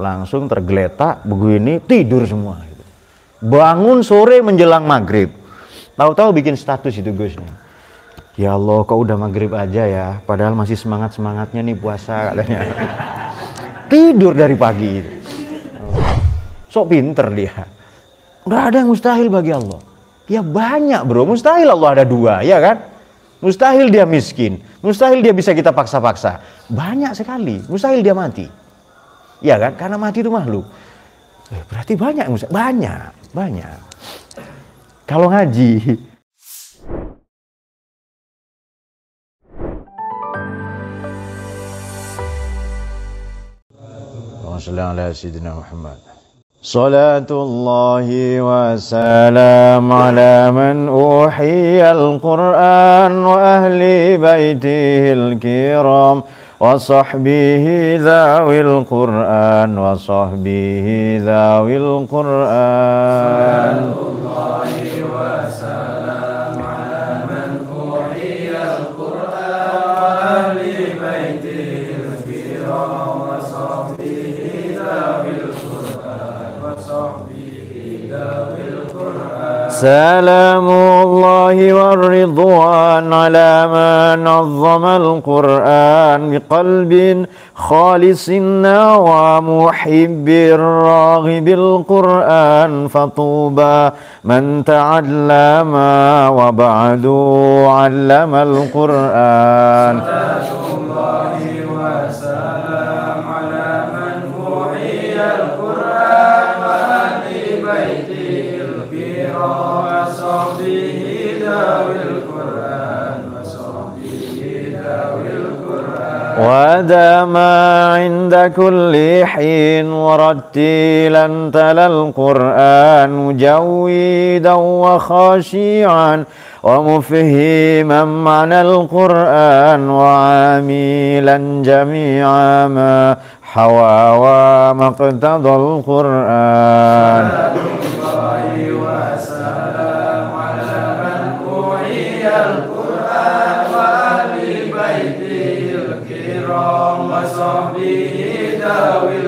langsung tergeletak begini tidur semua gitu. bangun sore menjelang maghrib tahu-tahu bikin status itu Gus ya Allah kok udah maghrib aja ya padahal masih semangat semangatnya nih puasa katanya tidur dari pagi itu sok pinter dia nggak ada yang mustahil bagi Allah ya banyak bro mustahil Allah ada dua ya kan mustahil dia miskin mustahil dia bisa kita paksa-paksa banyak sekali mustahil dia mati Iya kan? Karena mati itu makhluk. Eh, berarti banyak Musa. Banyak, banyak. Kalau ngaji. Wassalamualaikum Salatullahi wa salam ala man uhiya al-Quran wa ahli baytihi al-kiram. وصحبه ذوي القرآن وصحبه ذوي القرآن سلام الله والرضوان على ما نظم القرآن بقلب خالص ومحب الراغب القرآن فطوبى من تعلم وبعد علم القرآن ما عند كل حين ورتيلا تلا القرآن جويدا وخاشيعا ومفهما معنى القرآن وعاملا جميعا ما حوى وما اقتضى القرآن ذوي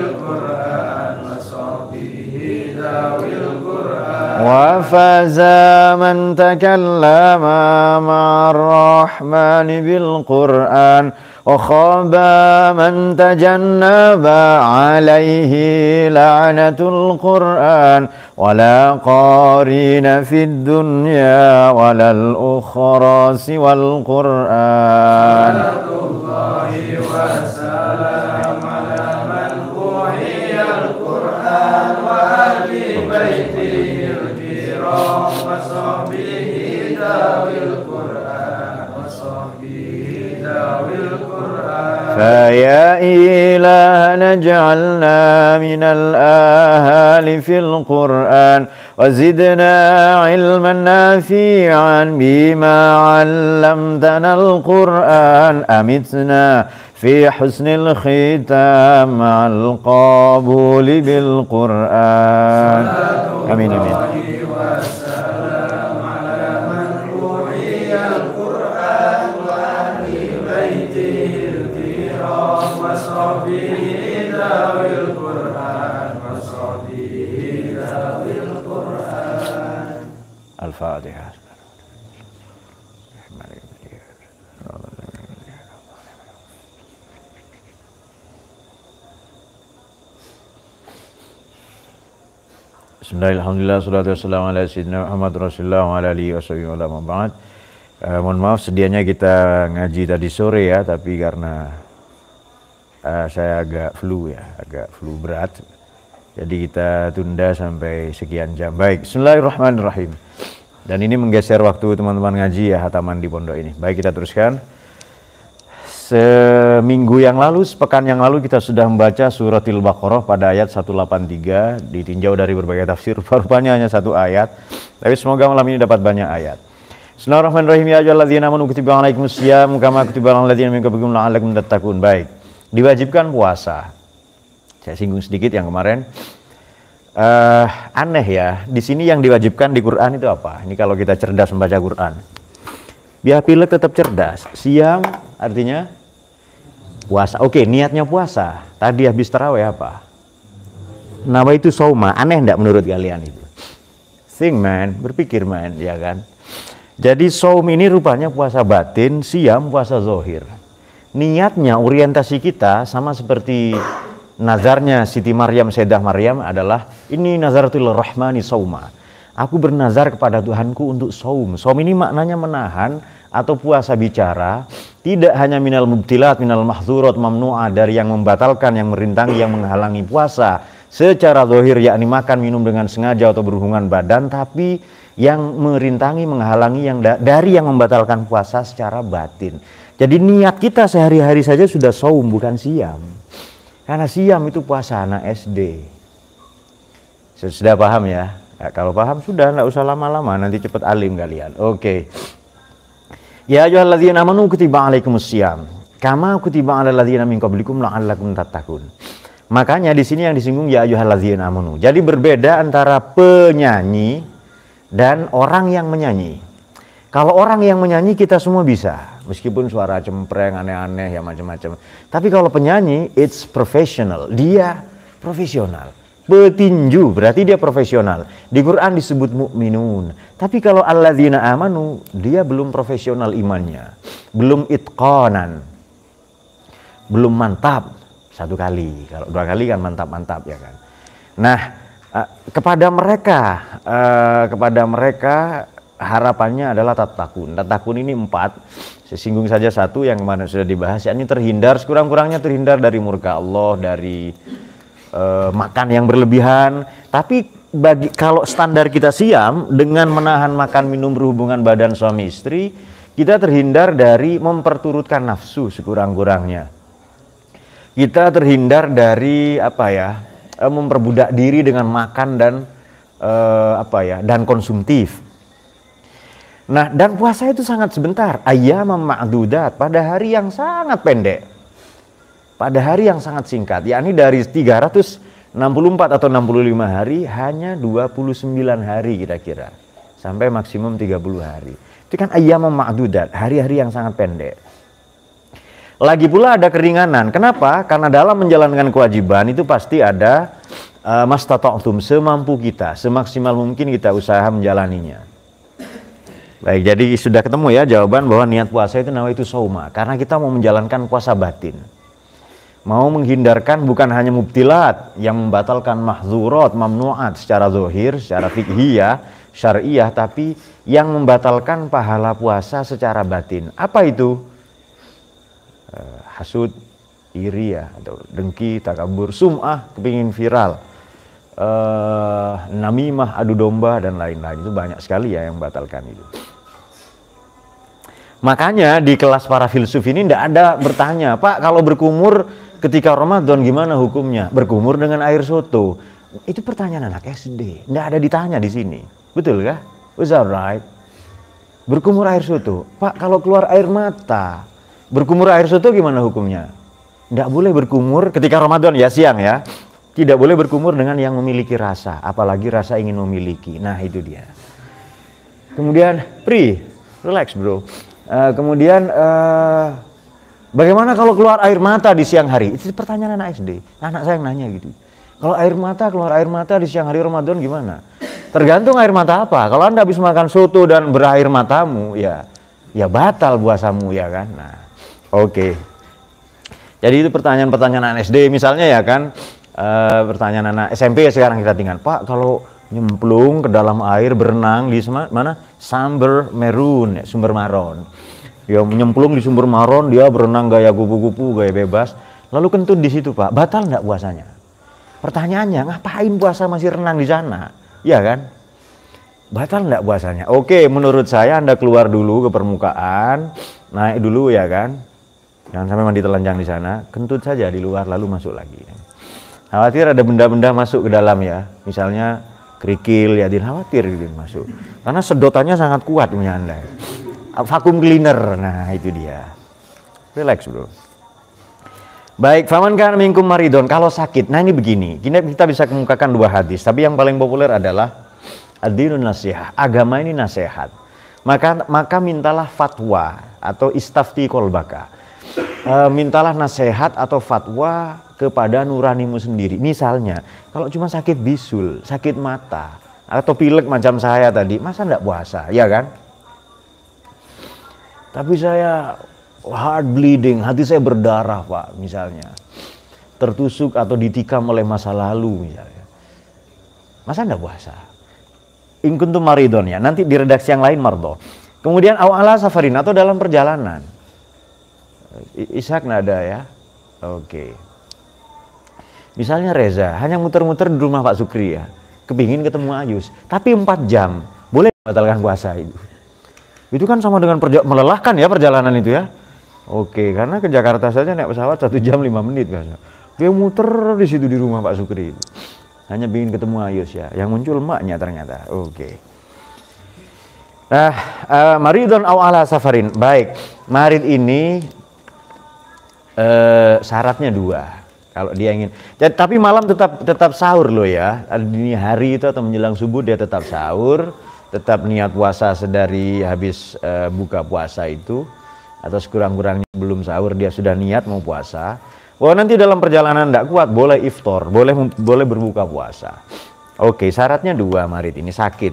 من تكلم مع الرحمن بالقرآن وخاب من تجنب عليه لعنة القرآن ولا قارين في الدنيا ولا الأخرى سوى القرآن الله وسلم فيا إلهنا اجعلنا من الآهال في القرآن وزدنا علما نافعا بما علمتنا القرآن أمتنا في حسن الختام مع القبول بالقرآن آمين آمين Bismillahirrahmanirrahim. Salatu wassalamu ala sayyidina Muhammad Rasulullah wa ala alihi washabihi wa ba'd. Uh, mohon maaf sedianya kita ngaji tadi sore ya, tapi karena uh, saya agak flu ya, agak flu berat. Jadi kita tunda sampai sekian jam. Baik, Bismillahirrahmanirrahim. Dan ini menggeser waktu teman-teman ngaji ya hataman di pondok ini. Baik, kita teruskan. Seminggu yang lalu, sepekan yang lalu kita sudah membaca surat Al-Baqarah pada ayat 183 ditinjau dari berbagai tafsir, rupanya hanya satu ayat. Tapi semoga malam ini dapat banyak ayat. Bismillahirrahmanirrahim. Ya ayyuhalladzina amanu kutiba alaikumus syiyam kama kutiba alal ladzina min qablikum la'allakum tattaqun. Baik. Diwajibkan puasa. Saya singgung sedikit yang kemarin. Uh, aneh ya, di sini yang diwajibkan di Quran itu apa? Ini kalau kita cerdas membaca Quran. Biar pilek tetap cerdas. Siang artinya puasa. Oke, niatnya puasa. Tadi habis terawih apa? Nama itu soma. Aneh enggak menurut kalian itu? Think man, berpikir man, ya kan? Jadi saum ini rupanya puasa batin, siam puasa zohir. Niatnya, orientasi kita sama seperti nazarnya Siti Maryam Sedah Maryam adalah ini nazar nazaratul rahmani sauma. Aku bernazar kepada Tuhanku untuk saum. Saum ini maknanya menahan atau puasa bicara tidak hanya minal mubtilat, minal mahzurat, mamnu'a dari yang membatalkan, yang merintangi, yang menghalangi puasa secara zahir yakni makan minum dengan sengaja atau berhubungan badan tapi yang merintangi, menghalangi yang da dari yang membatalkan puasa secara batin. Jadi niat kita sehari-hari saja sudah saum bukan siam. Karena siam itu puasa anak SD. Sudah paham ya? Nah, kalau paham sudah, nggak usah lama-lama, nanti cepat alim kalian. Oke. Okay. Ya ayyuhalladzina amanu kutiba alaikumusiyam kama kutiba ala ladzina min qablikum la'allakum tatakun. Makanya di sini yang disinggung ya ayyuhalladzina amanu. Jadi berbeda antara penyanyi dan orang yang menyanyi. Kalau orang yang menyanyi kita semua bisa, meskipun suara cempreng aneh-aneh ya macam-macam. Tapi kalau penyanyi it's professional, dia profesional petinju berarti dia profesional di Quran disebut mukminun tapi kalau alladzina amanu dia belum profesional imannya belum itqanan belum mantap satu kali kalau dua kali kan mantap-mantap ya kan nah eh, kepada mereka eh, kepada mereka harapannya adalah tatakun tatakun ini empat saya singgung saja satu yang kemarin sudah dibahas Ini terhindar sekurang-kurangnya terhindar dari murka Allah dari uh, makan yang berlebihan, tapi bagi kalau standar kita siam dengan menahan makan minum berhubungan badan suami istri, kita terhindar dari memperturutkan nafsu sekurang-kurangnya. Kita terhindar dari apa ya? Eh, memperbudak diri dengan makan dan uh, apa ya? dan konsumtif. Nah, dan puasa itu sangat sebentar, ayam ma'dudat, pada hari yang sangat pendek pada hari yang sangat singkat, yakni dari 364 atau 65 hari hanya 29 hari kira-kira sampai maksimum 30 hari. Itu kan ayam ma'dudat, hari-hari yang sangat pendek. Lagi pula ada keringanan. Kenapa? Karena dalam menjalankan kewajiban itu pasti ada uh, mastata'tum semampu kita, semaksimal mungkin kita usaha menjalaninya. Baik, jadi sudah ketemu ya jawaban bahwa niat puasa itu nama itu soma. karena kita mau menjalankan puasa batin mau menghindarkan bukan hanya mubtilat yang membatalkan mahzurat, mamnuat secara zohir, secara fikhiyah, syariah, tapi yang membatalkan pahala puasa secara batin. Apa itu? Eh, hasud, iri ya, atau dengki, takabur, sum'ah, kepingin viral, eh, namimah, adu domba, dan lain-lain. Itu banyak sekali ya yang membatalkan itu. Makanya di kelas para filsuf ini tidak ada bertanya, Pak kalau berkumur ketika Ramadan gimana hukumnya? Berkumur dengan air soto. Itu pertanyaan anak SD. tidak ada ditanya di sini. Betul kah? Is that right? Berkumur air soto. Pak, kalau keluar air mata, berkumur air soto gimana hukumnya? Nggak boleh berkumur ketika Ramadan ya siang ya. Tidak boleh berkumur dengan yang memiliki rasa, apalagi rasa ingin memiliki. Nah, itu dia. Kemudian, pri, relax bro. Uh, kemudian uh, Bagaimana kalau keluar air mata di siang hari? Itu pertanyaan anak SD. Anak saya yang nanya gitu. Kalau air mata, keluar air mata di siang hari Ramadan gimana? Tergantung air mata apa. Kalau Anda habis makan soto dan berair matamu, ya ya batal puasamu ya kan. Nah, oke. Okay. Jadi itu pertanyaan-pertanyaan anak SD misalnya ya kan. E, pertanyaan anak SMP ya sekarang kita tinggal. Pak, kalau nyemplung ke dalam air berenang di mana? Sumber Merun, ya, sumber Maron dia ya, menyemplung di sumber maron dia berenang gaya gupu-gupu gaya bebas lalu kentut di situ pak batal nggak puasanya pertanyaannya ngapain puasa masih renang di sana Iya kan batal nggak puasanya oke menurut saya anda keluar dulu ke permukaan naik dulu ya kan jangan sampai mandi telanjang di sana kentut saja di luar lalu masuk lagi khawatir ada benda-benda masuk ke dalam ya misalnya kerikil ya din khawatir gitu masuk karena sedotannya sangat kuat punya anda vakum cleaner. Nah, itu dia. Relax, Bro. Baik, faman kan mingkum maridon. Kalau sakit, nah ini begini. Kita, kita bisa kemukakan dua hadis, tapi yang paling populer adalah adinun nasihat. Agama ini nasihat. Maka maka mintalah fatwa atau istafti kolbaka. E, mintalah nasihat atau fatwa kepada nuranimu sendiri. Misalnya, kalau cuma sakit bisul, sakit mata, atau pilek macam saya tadi, masa enggak puasa, ya kan? Tapi saya hard bleeding, hati saya berdarah pak misalnya. Tertusuk atau ditikam oleh masa lalu misalnya. Masa anda puasa? Inkuntum maridon ya, nanti di redaksi yang lain mardo. Kemudian awala safarin atau dalam perjalanan. Ishak nada ya. Oke. Misalnya Reza hanya muter-muter di rumah Pak Sukri ya. Kepingin ketemu Ayus. Tapi 4 jam. Boleh batalkan puasa itu. Itu kan sama dengan melelahkan ya perjalanan itu ya. Oke, karena ke Jakarta saja naik pesawat satu jam lima menit biasa. Dia muter di situ di rumah Pak Sukri. Hanya ingin ketemu Ayus ya. Yang muncul maknya ternyata. Oke. Nah, uh, maridon awalah safarin. Baik. Marid ini uh, syaratnya dua. Kalau dia ingin, ya, tapi malam tetap tetap sahur loh ya. Dini hari itu atau menjelang subuh dia tetap sahur tetap niat puasa sedari habis e, buka puasa itu atau sekurang-kurangnya belum sahur dia sudah niat mau puasa wah oh, nanti dalam perjalanan tidak kuat boleh iftar boleh boleh berbuka puasa oke syaratnya dua marit ini sakit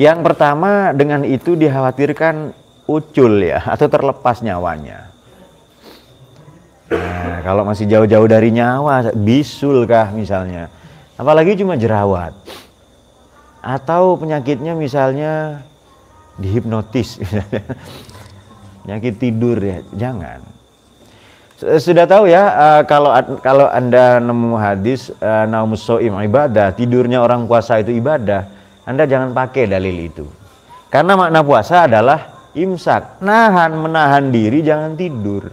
yang pertama dengan itu dikhawatirkan ucul ya atau terlepas nyawanya nah, kalau masih jauh-jauh dari nyawa bisul kah misalnya apalagi cuma jerawat atau penyakitnya misalnya dihipnotis penyakit tidur ya jangan sudah tahu ya eh, kalau kalau anda nemu hadis eh, naumusoim ibadah tidurnya orang puasa itu ibadah anda jangan pakai dalil itu karena makna puasa adalah imsak nahan menahan diri jangan tidur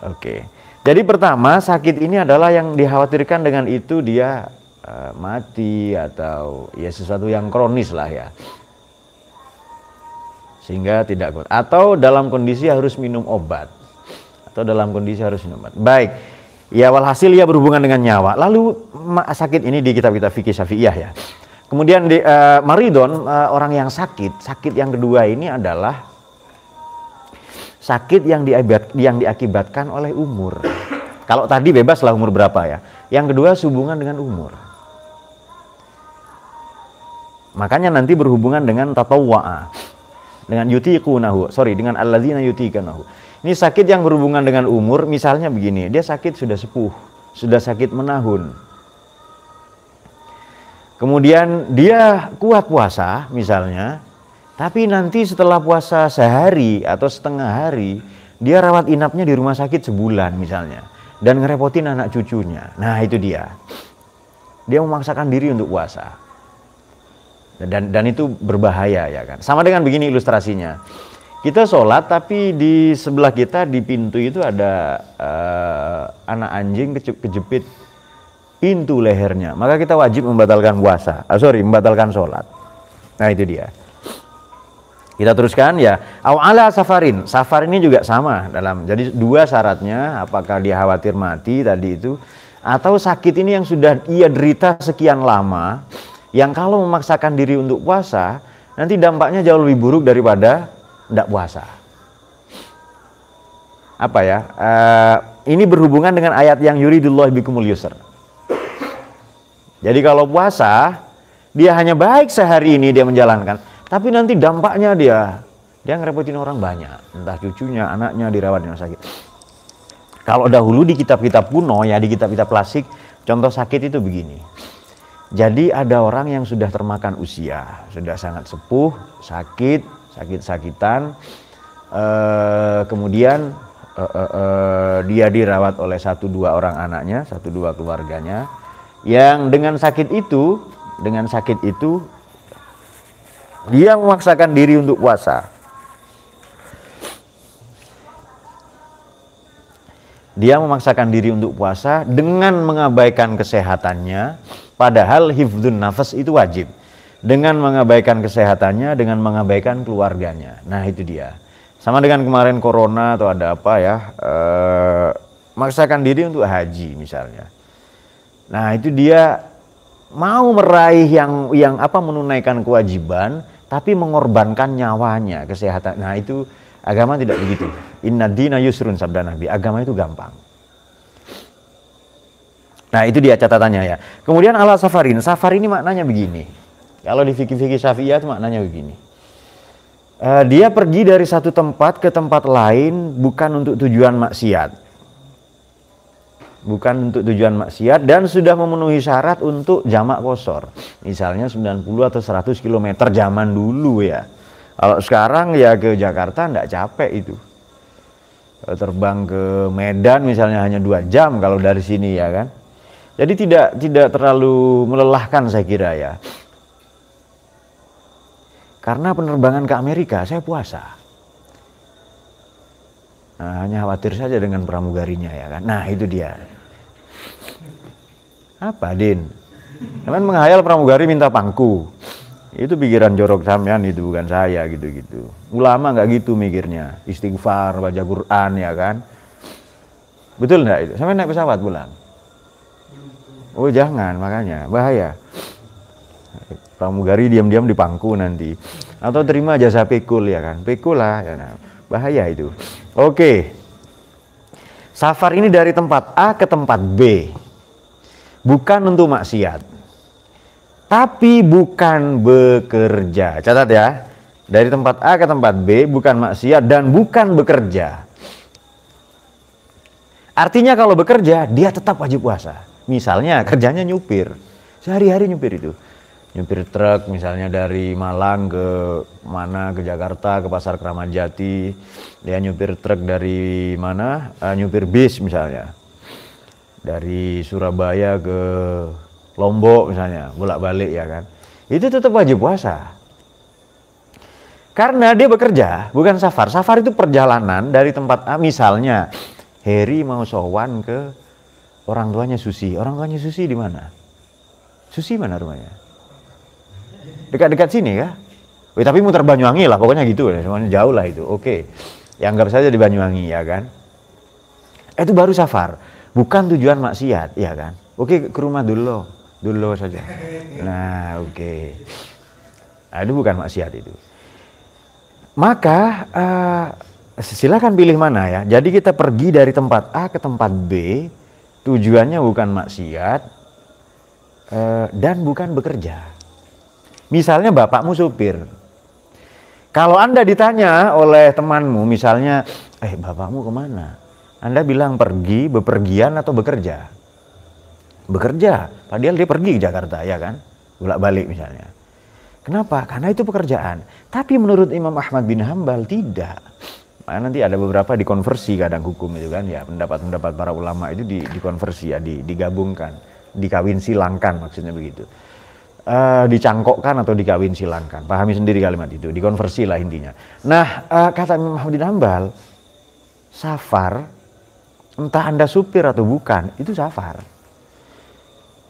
oke jadi pertama sakit ini adalah yang dikhawatirkan dengan itu dia Eh, mati atau ya sesuatu yang kronis lah ya sehingga tidak kuat atau dalam kondisi harus minum obat atau dalam kondisi harus minum obat baik ya walhasil ya berhubungan dengan nyawa lalu sakit ini di kitab-kitab fikih syafi'iyah ya kemudian di uh, maridon uh, orang yang sakit sakit yang kedua ini adalah sakit yang diakibat, yang diakibatkan oleh umur kalau tadi bebas lah umur berapa ya yang kedua hubungan dengan umur Makanya nanti berhubungan dengan tatawwa'a. Dengan nahu, Sorry, dengan alladzina nahu. Ini sakit yang berhubungan dengan umur, misalnya begini. Dia sakit sudah sepuh, sudah sakit menahun. Kemudian dia kuat puasa misalnya, tapi nanti setelah puasa sehari atau setengah hari, dia rawat inapnya di rumah sakit sebulan misalnya. Dan ngerepotin anak cucunya. Nah itu dia. Dia memaksakan diri untuk puasa dan dan itu berbahaya ya kan sama dengan begini ilustrasinya kita sholat tapi di sebelah kita di pintu itu ada uh, anak anjing kejepit pintu lehernya maka kita wajib membatalkan puasa ah, sorry membatalkan sholat nah itu dia kita teruskan ya awala safarin safar ini juga sama dalam jadi dua syaratnya apakah dia khawatir mati tadi itu atau sakit ini yang sudah ia derita sekian lama yang kalau memaksakan diri untuk puasa, nanti dampaknya jauh lebih buruk daripada tidak puasa. Apa ya? Uh, ini berhubungan dengan ayat yang yuridullah bikumul yusr. Jadi kalau puasa, dia hanya baik sehari ini dia menjalankan, tapi nanti dampaknya dia dia ngerepotin orang banyak, entah cucunya, anaknya dirawat di rumah sakit. Kalau dahulu di kitab-kitab kuno ya di kitab-kitab klasik, contoh sakit itu begini jadi ada orang yang sudah termakan usia, sudah sangat sepuh, sakit, sakit-sakitan, E, kemudian e, e, dia dirawat oleh satu dua orang anaknya, satu dua keluarganya, yang dengan sakit itu, dengan sakit itu, dia memaksakan diri untuk puasa dia memaksakan diri untuk puasa dengan mengabaikan kesehatannya, padahal hifdun nafas itu wajib. Dengan mengabaikan kesehatannya, dengan mengabaikan keluarganya. Nah itu dia. Sama dengan kemarin corona atau ada apa ya, eh, maksakan diri untuk haji misalnya. Nah itu dia mau meraih yang yang apa menunaikan kewajiban, tapi mengorbankan nyawanya, kesehatan. Nah itu Agama tidak begitu. Inna dina yusrun sabda Nabi. Agama itu gampang. Nah itu dia catatannya ya. Kemudian ala safarin. Safar ini maknanya begini. Kalau di fikih-fikih syafi'iyah itu maknanya begini. Uh, dia pergi dari satu tempat ke tempat lain bukan untuk tujuan maksiat. Bukan untuk tujuan maksiat dan sudah memenuhi syarat untuk jamak kosor. Misalnya 90 atau 100 km zaman dulu ya kalau sekarang ya ke Jakarta nggak capek itu. Terbang ke Medan misalnya hanya dua jam kalau dari sini ya kan. Jadi tidak tidak terlalu melelahkan saya kira ya. Karena penerbangan ke Amerika saya puasa. Nah, hanya khawatir saja dengan pramugarinya ya kan. Nah itu dia. Apa Din? Kalian menghayal pramugari minta pangku itu pikiran jorok sampean itu bukan saya gitu-gitu ulama nggak gitu mikirnya istighfar baca Quran ya kan betul nggak itu sampai naik pesawat pulang oh jangan makanya bahaya pramugari diam-diam di pangku nanti atau terima jasa pikul ya kan pikul lah ya nah. bahaya itu oke safar ini dari tempat A ke tempat B bukan untuk maksiat tapi bukan bekerja. Catat ya. Dari tempat A ke tempat B bukan maksiat dan bukan bekerja. Artinya kalau bekerja dia tetap wajib puasa. Misalnya kerjanya nyupir. Sehari-hari nyupir itu. Nyupir truk misalnya dari Malang ke mana ke Jakarta ke Pasar Keramat Jati. Dia nyupir truk dari mana? Uh, nyupir bis misalnya. Dari Surabaya ke Lombok misalnya, bolak-balik ya kan. Itu tetap wajib puasa. Karena dia bekerja, bukan safar. Safar itu perjalanan dari tempat A, misalnya Heri mau sowan ke orang tuanya Susi. Orang tuanya Susi di mana? Susi mana rumahnya? Dekat-dekat sini ya? Wih, tapi muter Banyuwangi lah, pokoknya gitu ya. Semuanya jauh lah itu. Oke. Ya anggap saja di Banyuwangi ya kan. itu baru safar. Bukan tujuan maksiat, ya kan? Oke, ke rumah dulu dulu saja. Nah, oke. Okay. Nah, itu bukan maksiat itu. Maka uh, silakan pilih mana ya. Jadi kita pergi dari tempat A ke tempat B, tujuannya bukan maksiat uh, dan bukan bekerja. Misalnya bapakmu supir. Kalau Anda ditanya oleh temanmu misalnya, eh bapakmu kemana? Anda bilang pergi, bepergian atau bekerja? bekerja. Padahal dia pergi ke Jakarta, ya kan? Bolak balik misalnya. Kenapa? Karena itu pekerjaan. Tapi menurut Imam Ahmad bin Hambal tidak. Nah, nanti ada beberapa dikonversi kadang hukum itu kan ya pendapat-pendapat para ulama itu di, dikonversi ya di, digabungkan dikawin silangkan maksudnya begitu uh, dicangkokkan atau dikawin silangkan pahami sendiri kalimat itu dikonversi lah intinya nah uh, kata Imam Ahmad bin Hambal safar entah anda supir atau bukan itu safar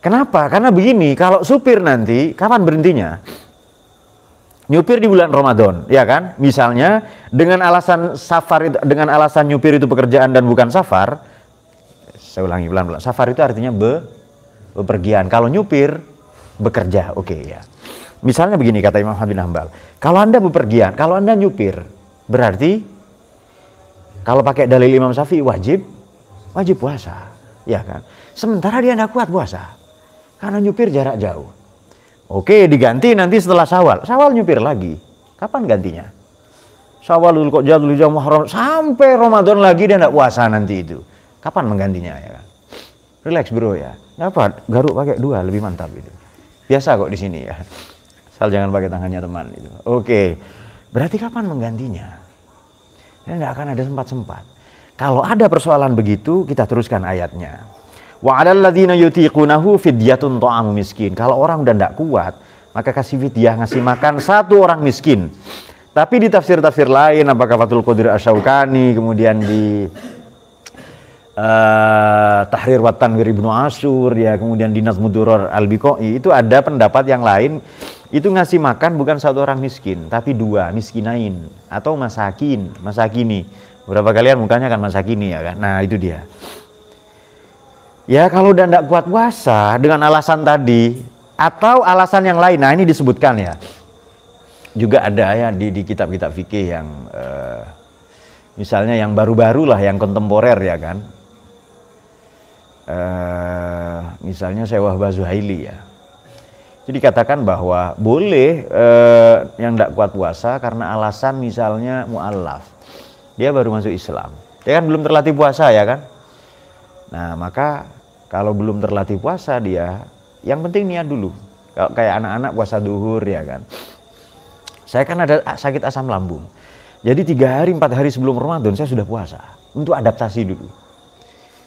Kenapa? Karena begini, kalau supir nanti kapan berhentinya? Nyupir di bulan Ramadan, ya kan? Misalnya dengan alasan safar itu dengan alasan nyupir itu pekerjaan dan bukan safar. Saya ulangi pelan-pelan. Safar itu artinya be, bepergian. Kalau nyupir bekerja, oke okay, ya. Misalnya begini kata Imam Hamid Hambal. Kalau Anda bepergian, kalau Anda nyupir, berarti kalau pakai dalil Imam Syafi'i wajib wajib puasa, ya kan? Sementara dia tidak kuat puasa. Karena nyupir jarak jauh. Oke, diganti nanti setelah sawal. Sawal nyupir lagi. Kapan gantinya? Sawal dulu kok jadul jam Muharram sampai Ramadan lagi dia tidak puasa nanti itu. Kapan menggantinya ya kan? Relax bro ya. Dapat garuk pakai dua lebih mantap itu. Biasa kok di sini ya. Asal jangan pakai tangannya teman itu. Oke. Berarti kapan menggantinya? Dan tidak akan ada sempat-sempat. Kalau ada persoalan begitu, kita teruskan ayatnya. Wa alalladzina yutiqunahu fidyatun ta'amu miskin. Kalau orang udah tidak kuat, maka kasih fidyah ngasih makan satu orang miskin. Tapi di tafsir-tafsir lain apakah Fatul Qadir Asyaukani kemudian di uh, Tahrir wa Tanwir Ibnu Asyur ya kemudian di Nazmudurur Al-Biqai itu ada pendapat yang lain itu ngasih makan bukan satu orang miskin tapi dua miskinain atau masakin masakini berapa kalian mukanya akan masakini ya kan nah itu dia Ya kalau udah tidak kuat puasa dengan alasan tadi atau alasan yang lain, nah ini disebutkan ya. Juga ada ya di, di kitab-kitab fikih yang eh, misalnya yang baru-baru lah, yang kontemporer ya kan. Eh, misalnya Sewah Bazuhaili ya. Jadi katakan bahwa boleh eh, yang tidak kuat puasa karena alasan misalnya mu'alaf. Dia baru masuk Islam. Dia kan belum terlatih puasa ya kan. Nah maka kalau belum terlatih puasa dia, yang penting niat dulu. Kayak anak-anak puasa duhur ya kan. Saya kan ada sakit asam lambung. Jadi tiga hari, empat hari sebelum Ramadan saya sudah puasa. Untuk adaptasi dulu.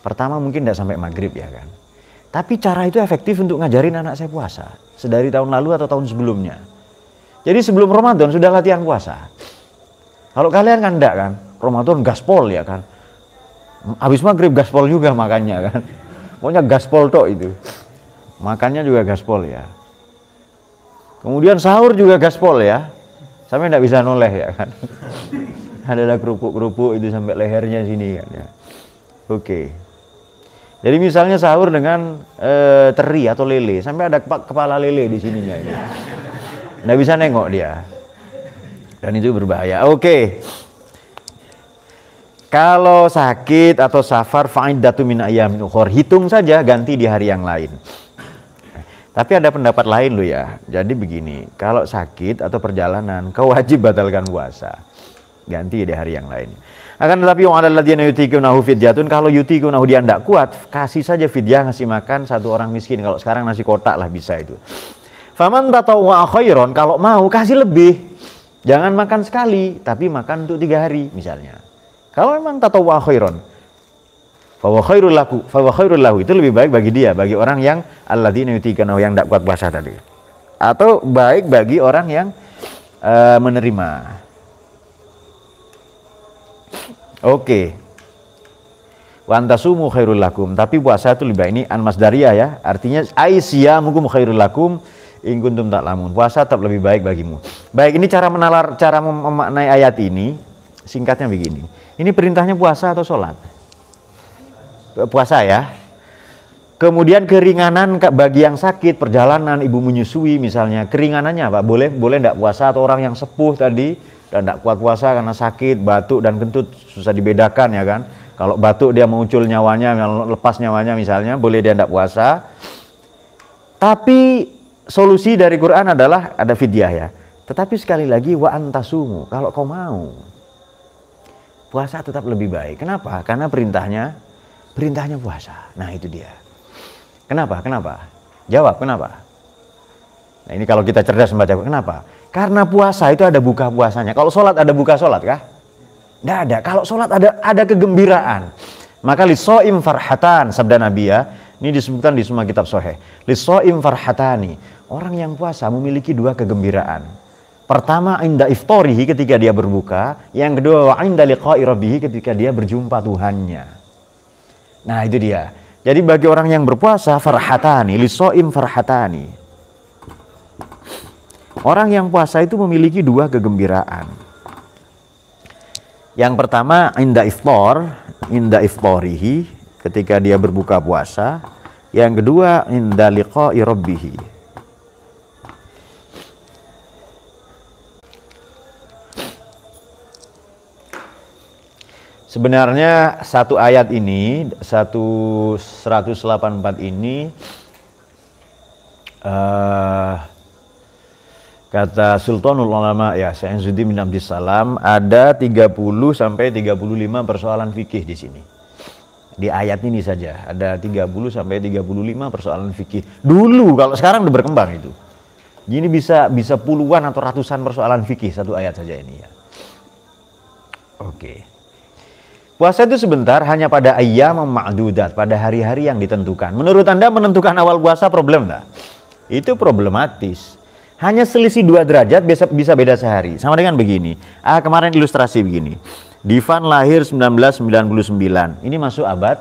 Pertama mungkin tidak sampai maghrib ya kan. Tapi cara itu efektif untuk ngajarin anak saya puasa. Sedari tahun lalu atau tahun sebelumnya. Jadi sebelum Ramadan sudah latihan puasa. Kalau kalian kan enggak kan. Ramadan gaspol ya kan. Habis maghrib gaspol juga makannya kan. Pokoknya gaspol tok itu. Makannya juga gaspol ya. Kemudian sahur juga gaspol ya. Sampai tidak bisa noleh ya kan. Ada kerupuk-kerupuk itu sampai lehernya sini kan ya. Oke. Okay. Jadi misalnya sahur dengan e, teri atau lele, sampai ada kepala lele di sininya ini. tidak bisa nengok dia. Dan itu berbahaya. Oke. Okay. Kalau sakit atau safar datu min ayam, nukhor hitung saja ganti di hari yang lain. Tapi ada pendapat lain lo ya. Jadi begini, kalau sakit atau perjalanan, kau wajib batalkan puasa. Ganti di hari yang lain. Akan tetapi yang ada ladzina nahu fidyatun kalau yutikunahu dia tidak kuat, kasih saja fidyah ngasih makan satu orang miskin. Kalau sekarang nasi kotak lah bisa itu. Faman tatawwa khairon kalau mau kasih lebih. Jangan makan sekali, tapi makan untuk tiga hari misalnya. Kalau memang tatawa khairon, bahwa khairul laku, bahwa khairul lahu itu lebih baik bagi dia, bagi orang yang Allah yutikana yang tidak kuat puasa tadi. Atau baik bagi orang yang uh, menerima. Oke. Okay. Wantasumu khairul lakum. Tapi puasa itu lebih baik ini anmas masdariyah ya. Artinya aisyamukum khairul lakum in tak lamun Puasa tetap lebih baik bagimu. Baik, ini cara menalar cara memaknai ayat ini singkatnya begini ini perintahnya puasa atau sholat? Puasa ya. Kemudian keringanan bagi yang sakit, perjalanan, ibu menyusui misalnya, keringanannya Pak, boleh boleh tidak puasa atau orang yang sepuh tadi dan tidak kuat puasa karena sakit, batuk dan kentut susah dibedakan ya kan. Kalau batuk dia muncul nyawanya, lepas nyawanya misalnya, boleh dia tidak puasa. Tapi solusi dari Quran adalah ada fidyah ya. Tetapi sekali lagi wa antasumu kalau kau mau puasa tetap lebih baik. Kenapa? Karena perintahnya perintahnya puasa. Nah, itu dia. Kenapa? Kenapa? Jawab, kenapa? Nah, ini kalau kita cerdas membaca, kenapa? Karena puasa itu ada buka puasanya. Kalau sholat ada buka sholat kah? Tidak ada. Kalau sholat ada ada kegembiraan. Maka lisoim farhatan, sabda Nabi ya. Ini disebutkan di semua kitab soheh. Lisoim farhatani. Orang yang puasa memiliki dua kegembiraan. Pertama inda iftorihi ketika dia berbuka, yang kedua wa inda liqa'i rabbih ketika dia berjumpa Tuhannya. Nah, itu dia. Jadi bagi orang yang berpuasa farhatani, lisoim farhatani. Orang yang puasa itu memiliki dua kegembiraan. Yang pertama inda iftor, inda iftorihi ketika dia berbuka puasa. Yang kedua inda liqa'i rabbih Sebenarnya satu ayat ini, satu 184 ini uh, kata Sultanul Ulama ya saya Zudi bin Abdi Salam ada 30 sampai 35 persoalan fikih di sini. Di ayat ini saja ada 30 sampai 35 persoalan fikih. Dulu kalau sekarang udah berkembang itu. Ini bisa bisa puluhan atau ratusan persoalan fikih satu ayat saja ini ya. Oke. Okay. Puasa itu sebentar hanya pada ayam ma'dudat, pada hari-hari yang ditentukan. Menurut Anda menentukan awal puasa problem enggak? Itu problematis. Hanya selisih dua derajat bisa, bisa beda sehari. Sama dengan begini. Ah, kemarin ilustrasi begini. Divan lahir 1999. Ini masuk abad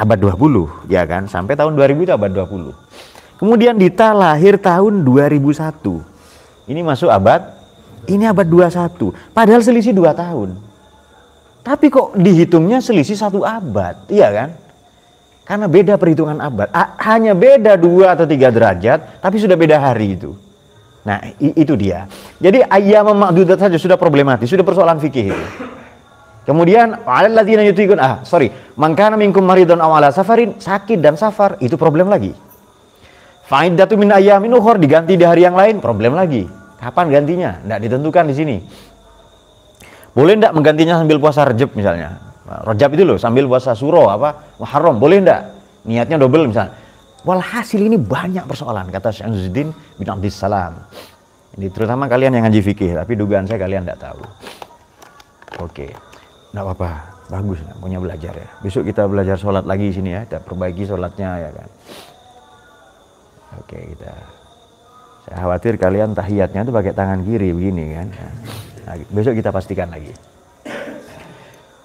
abad 20, ya kan? Sampai tahun 2000 itu abad 20. Kemudian Dita lahir tahun 2001. Ini masuk abad ini abad 21. Padahal selisih dua tahun. Tapi kok dihitungnya selisih satu abad, iya kan? Karena beda perhitungan abad, hanya beda dua atau tiga derajat, tapi sudah beda hari itu. Nah, itu dia. Jadi ayam makdudat saja sudah problematis, sudah persoalan fikih itu. Kemudian alladzina yutiqun ah sorry, mangkana mingkum maridun aw ala safarin sakit dan safar itu problem lagi. Faidatu min ayamin ukhra diganti di hari yang lain problem lagi. Kapan gantinya? Tidak ditentukan di sini. Boleh ndak menggantinya sambil puasa Rejab misalnya? Nah, Rejab itu loh sambil puasa Suro apa haram boleh ndak Niatnya double misalnya. Walhasil ini banyak persoalan kata Syamsuddin bin Abdissalam Ini terutama kalian yang ngaji fikih, tapi dugaan saya kalian ndak tahu. Oke. ndak apa-apa. Bagus punya belajar ya. Besok kita belajar sholat lagi sini ya, kita perbaiki sholatnya ya kan. Oke, kita saya khawatir kalian tahiyatnya itu pakai tangan kiri begini kan. ya. Nah, besok kita pastikan lagi.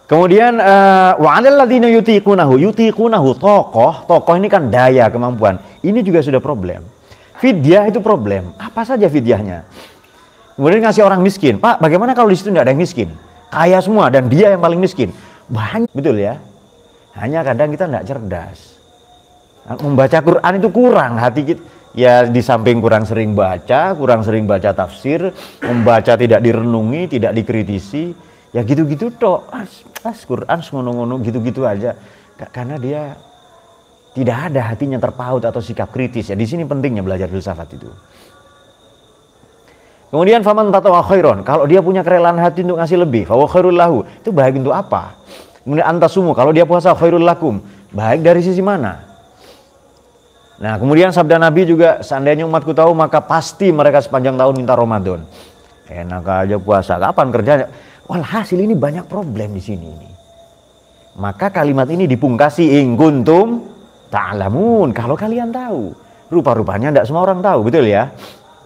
Kemudian eh, wa alalladzina yutiqunahu yutiqunahu tokoh tokoh ini kan daya kemampuan ini juga sudah problem fidyah itu problem apa saja fidyahnya kemudian ngasih orang miskin pak bagaimana kalau di situ tidak ada yang miskin kaya semua dan dia yang paling miskin banyak betul ya hanya kadang kita tidak cerdas membaca Quran itu kurang hati kita ya di samping kurang sering baca, kurang sering baca tafsir, membaca tidak direnungi, tidak dikritisi, ya gitu-gitu toh. As, as Quran ngono-ngono gitu-gitu aja. Karena dia tidak ada hatinya terpaut atau sikap kritis. Ya di sini pentingnya belajar filsafat itu. Kemudian faman tatawa khairon, kalau dia punya kerelaan hati untuk ngasih lebih, fawa khairul lahu, itu baik untuk apa? Kemudian antasumu, kalau dia puasa khairul lakum, baik dari sisi mana? Nah, kemudian sabda Nabi juga seandainya umatku tahu maka pasti mereka sepanjang tahun minta Ramadan. Enak aja puasa, kapan kerjanya? Wah hasil ini banyak problem di sini ini. Maka kalimat ini dipungkasi ingkuntum kuntum ta'lamun, kalau kalian tahu. Rupa-rupanya tidak semua orang tahu, betul ya?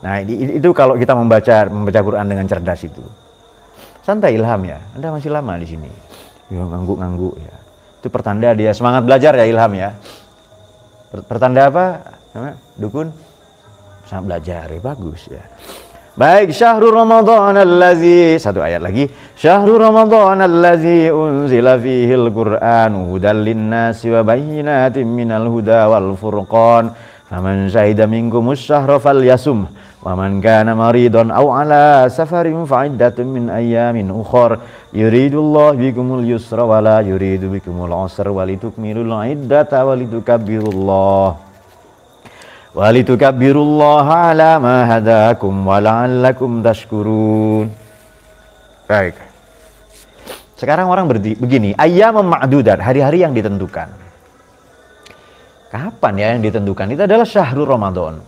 Nah, itu kalau kita membaca membaca Quran dengan cerdas itu. Santai ilham ya. Anda masih lama di sini. Ya ngangguk-ngangguk ya. Itu pertanda dia semangat belajar ya ilham ya. Pertanda apa? Dukun sangat belajar, ya, bagus ya. Baik syahrul Ramadan allazi satu ayat lagi syahrul Ramadan allazi unzila fihi al-Qur'an hudal linnasi wa bayyinatin minal huda wal furqan faman syahida minkumus syahra falyasum Wa man kana maridan aw ala safarin fa'iddatun min ayamin ukhar yuridullahu yusra wa la yuridu bikumul usra wa litukmilul iddata wa Baik. Sekarang orang berdi, begini, ayam ma'dudat, hari-hari yang ditentukan. Kapan ya yang ditentukan? Itu adalah syahrul Ramadan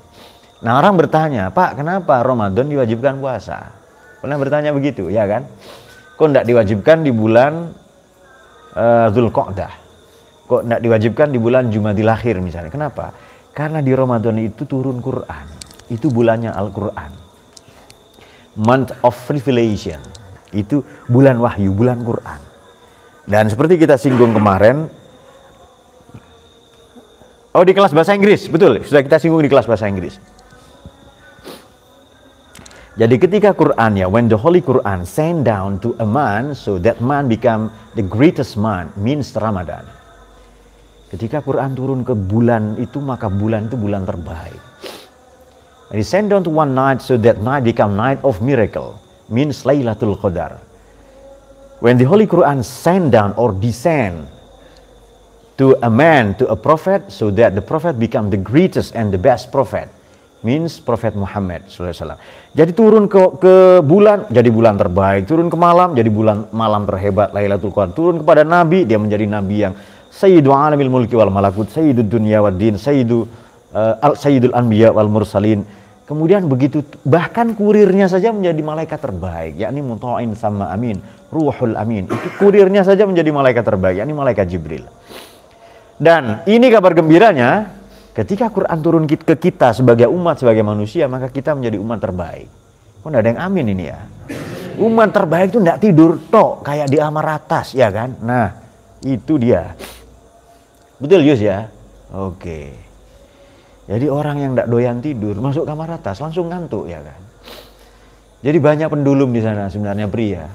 Nah orang bertanya, Pak kenapa Ramadan diwajibkan puasa? Pernah bertanya begitu, ya kan? Kok tidak diwajibkan di bulan uh, Zulqa'dah? Kok tidak diwajibkan di bulan Jumadil Akhir misalnya? Kenapa? Karena di Ramadan itu turun Quran. Itu bulannya Al-Quran. Month of Revelation. Itu bulan wahyu, bulan Quran. Dan seperti kita singgung kemarin, Oh di kelas bahasa Inggris, betul. Sudah kita singgung di kelas bahasa Inggris. Jadi ketika Quran ya, when the Holy Quran send down to a man, so that man become the greatest man, means Ramadan. Ketika Quran turun ke bulan itu, maka bulan itu bulan terbaik. And he sent down to one night, so that night become night of miracle, means Laylatul Qadar. When the Holy Quran send down or descend to a man, to a prophet, so that the prophet become the greatest and the best prophet, means Prophet Muhammad SAW. Jadi turun ke, ke bulan, jadi bulan terbaik. Turun ke malam, jadi bulan malam terhebat. Lailatul Qadar. Turun kepada Nabi, dia menjadi Nabi yang Sayyidu alamil mulki wal malakut, Sayyidu dunia wal din, Sayyidu, uh, al Sayyidul anbiya wal mursalin. Kemudian begitu, bahkan kurirnya saja menjadi malaikat terbaik, yakni muta'in sama amin, ruhul amin. Itu kurirnya saja menjadi malaikat terbaik, yakni malaikat Jibril. Dan ini kabar gembiranya, Ketika Quran turun ke kita sebagai umat, sebagai manusia, maka kita menjadi umat terbaik. Kok nggak ada yang amin ini ya? Umat terbaik itu tidak tidur toh kayak di amar atas, ya kan? Nah, itu dia. Betul Yus ya? Oke. Jadi orang yang tidak doyan tidur, masuk kamar atas, langsung ngantuk, ya kan? Jadi banyak pendulum di sana sebenarnya pria. Ya.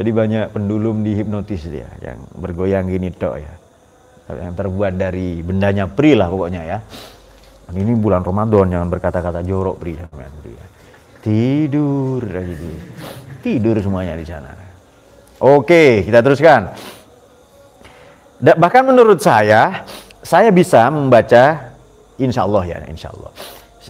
Jadi banyak pendulum di hipnotis dia yang bergoyang gini toh ya yang terbuat dari bendanya Pri lah pokoknya ya. Ini bulan Ramadan jangan berkata-kata jorok Pri. Tidur lagi gitu. Tidur semuanya di sana. Oke, kita teruskan. Bahkan menurut saya, saya bisa membaca insya Allah ya, insya Allah.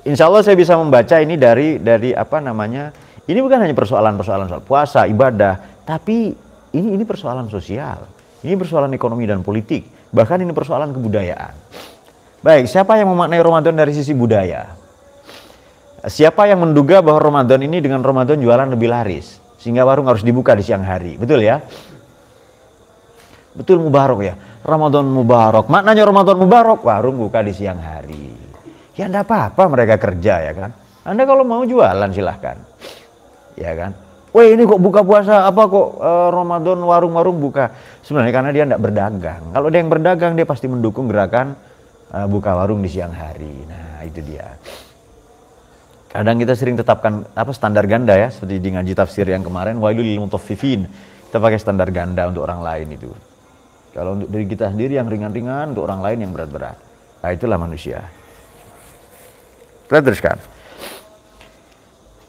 Insya Allah saya bisa membaca ini dari dari apa namanya? Ini bukan hanya persoalan-persoalan soal puasa, ibadah, tapi ini ini persoalan sosial, ini persoalan ekonomi dan politik, Bahkan ini persoalan kebudayaan. Baik, siapa yang memaknai Ramadan dari sisi budaya? Siapa yang menduga bahwa Ramadan ini dengan Ramadan jualan lebih laris? Sehingga warung harus dibuka di siang hari. Betul ya? Betul Mubarok ya? Ramadan Mubarok. Maknanya Ramadan Mubarok, warung buka di siang hari. Ya enggak apa-apa mereka kerja ya kan. Anda kalau mau jualan silahkan. Ya kan? Wah ini kok buka puasa apa kok uh, Ramadan warung-warung buka? Sebenarnya karena dia tidak berdagang. Kalau dia yang berdagang dia pasti mendukung gerakan uh, buka warung di siang hari. Nah itu dia. Kadang kita sering tetapkan apa standar ganda ya seperti di ngaji tafsir yang kemarin wailul lil Kita pakai standar ganda untuk orang lain itu. Kalau untuk diri kita sendiri yang ringan-ringan, untuk orang lain yang berat-berat. Nah itulah manusia. Kita teruskan.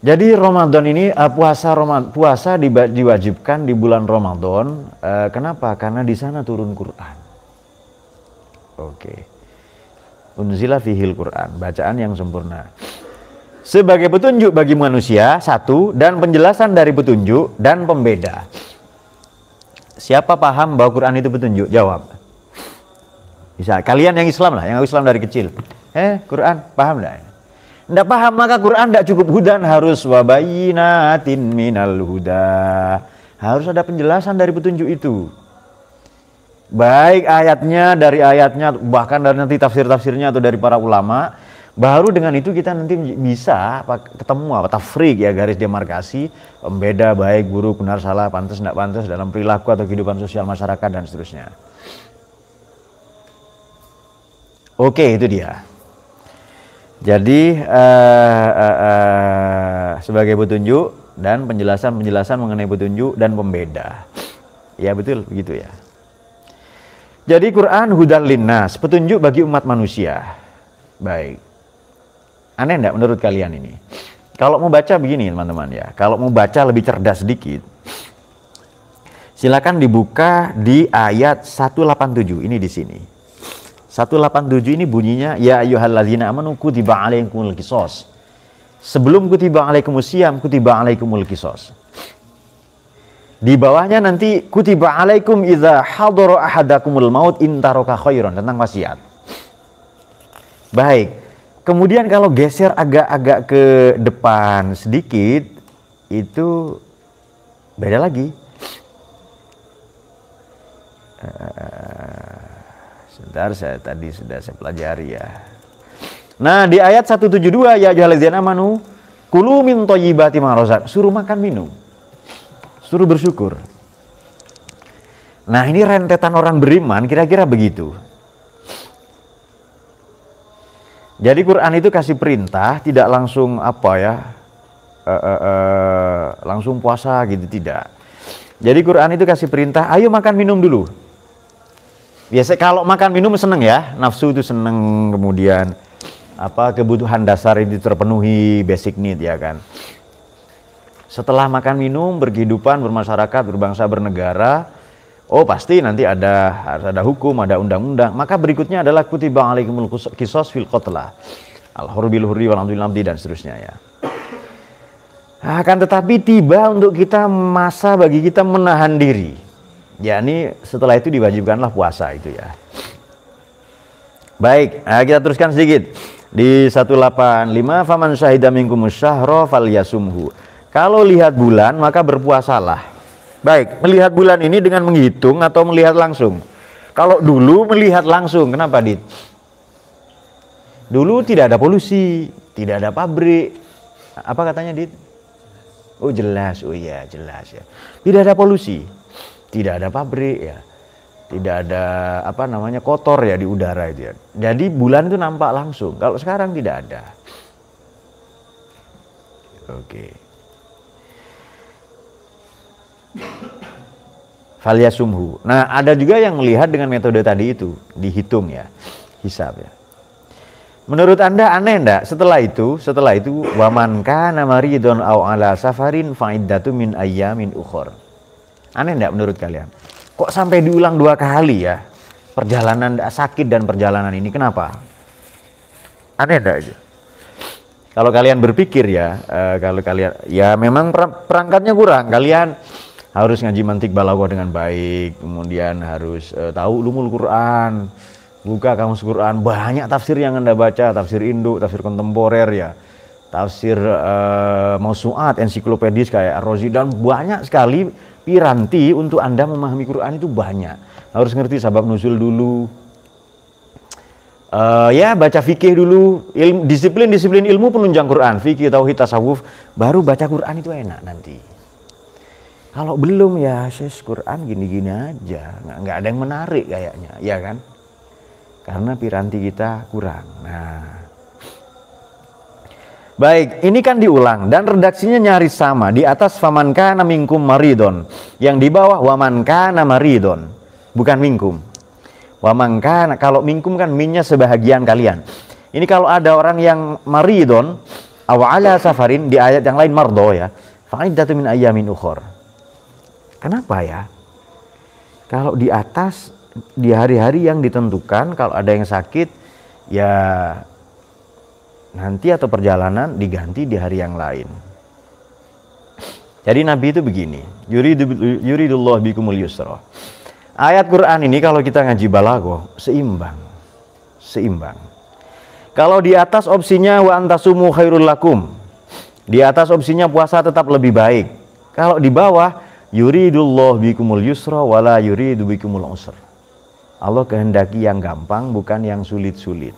Jadi Ramadan ini uh, puasa Roma, puasa diwajibkan di bulan Ramadan. Uh, kenapa? Karena di sana turun Quran. Oke. Okay. Unzila fihil Quran, bacaan yang sempurna. Sebagai petunjuk bagi manusia, satu, dan penjelasan dari petunjuk dan pembeda. Siapa paham bahwa Quran itu petunjuk? Jawab. Bisa. Kalian yang Islam lah, yang Islam dari kecil. Eh, Quran, paham enggak? Tidak paham maka Quran tidak cukup hudan harus wabayinatin minal huda. Harus ada penjelasan dari petunjuk itu. Baik ayatnya dari ayatnya bahkan dari nanti tafsir-tafsirnya atau dari para ulama baru dengan itu kita nanti bisa ketemu apa tafrik ya garis demarkasi pembeda baik buruk benar salah pantas tidak pantas dalam perilaku atau kehidupan sosial masyarakat dan seterusnya oke itu dia jadi uh, uh, uh, sebagai petunjuk dan penjelasan-penjelasan mengenai petunjuk dan pembeda. Ya betul begitu ya. Jadi Quran hudan linnas, petunjuk bagi umat manusia. Baik. Aneh enggak menurut kalian ini? Kalau mau baca begini teman-teman ya. Kalau mau baca lebih cerdas sedikit. Silakan dibuka di ayat 187 ini di sini. 187 ini bunyinya ya ayyuhalladzina amanu kutiba alaikumul qisas. Sebelum kutiba siam kutiba alaikumul qisas. Di bawahnya nanti kutiba alaikum idza hadara ahadakumul maut taraka khairan tentang wasiat. Baik. Kemudian kalau geser agak-agak ke depan sedikit itu beda lagi. Uh, Sebentar saya tadi sudah saya pelajari ya. Nah, di ayat 172 ya ayyuhallazina amanu kulu min thayyibati ma Suruh makan minum. Suruh bersyukur. Nah, ini rentetan orang beriman kira-kira begitu. Jadi Quran itu kasih perintah, tidak langsung apa ya, uh, uh, uh, langsung puasa gitu tidak. Jadi Quran itu kasih perintah, ayo makan minum dulu biasa kalau makan minum seneng ya nafsu itu seneng kemudian apa kebutuhan dasar itu terpenuhi basic need ya kan setelah makan minum berkehidupan bermasyarakat berbangsa bernegara oh pasti nanti ada harus ada hukum ada undang-undang maka berikutnya adalah kutiba alaikumul kisos fil qatla al hurbil hurri wal dan seterusnya ya akan tetapi tiba untuk kita masa bagi kita menahan diri Ya ini setelah itu diwajibkanlah puasa itu ya. Baik, nah kita teruskan sedikit. Di 185 faman syahida minkumus syahra falyasumhu. Kalau lihat bulan maka berpuasalah. Baik, melihat bulan ini dengan menghitung atau melihat langsung. Kalau dulu melihat langsung, kenapa Dit? Dulu tidak ada polusi, tidak ada pabrik. Apa katanya Dit? Oh jelas, oh iya jelas ya. Tidak ada polusi, tidak ada pabrik ya tidak ada apa namanya kotor ya di udara itu ya. Jadi bulan itu nampak langsung. Kalau sekarang tidak ada. Oke. Falia sumhu. Nah, ada juga yang melihat dengan metode tadi itu, dihitung ya, hisab ya. Menurut Anda aneh enggak? Setelah itu, setelah itu waman nama maridun aw ala safarin fa'iddatu ayamin ayyamin Aneh enggak menurut kalian? Kok sampai diulang dua kali ya? Perjalanan sakit dan perjalanan ini kenapa? Aneh enggak aja? Kalau kalian berpikir ya, uh, kalau kalian ya memang perangkatnya kurang. Kalian harus ngaji mantik balago dengan baik, kemudian harus uh, tahu lumul Quran, buka kamus Quran, banyak tafsir yang Anda baca, tafsir induk, tafsir kontemporer ya tafsir uh, mausuat ensiklopedis kayak Rozi dan banyak sekali piranti untuk Anda memahami Quran itu banyak. Harus ngerti sabab nuzul dulu. Uh, ya baca fikih dulu, disiplin-disiplin ilmu, penunjang Quran, fikih, tauhid, tasawuf, baru baca Quran itu enak nanti. Kalau belum ya, sis Quran gini-gini aja, nggak, nggak ada yang menarik kayaknya, ya kan? Karena piranti kita kurang. Nah, Baik, ini kan diulang dan redaksinya nyaris sama. Di atas faman kana minkum maridon, yang di bawah waman kana maridon, bukan mingkum Waman kana kalau mingkum kan minnya sebahagian kalian. Ini kalau ada orang yang maridon awalnya ala safarin di ayat yang lain mardo ya. Fa'iddatu min ayamin ukhor. Kenapa ya? Kalau di atas di hari-hari yang ditentukan kalau ada yang sakit ya nanti atau perjalanan diganti di hari yang lain. Jadi Nabi itu begini, yuridullah bikumul yusra. Ayat Quran ini kalau kita ngaji balago seimbang. Seimbang. Kalau di atas opsinya wa antasumu khairul lakum. Di atas opsinya puasa tetap lebih baik. Kalau di bawah yuridullah bikumul yusra wala yuridu bikumul usra. Allah kehendaki yang gampang bukan yang sulit-sulit.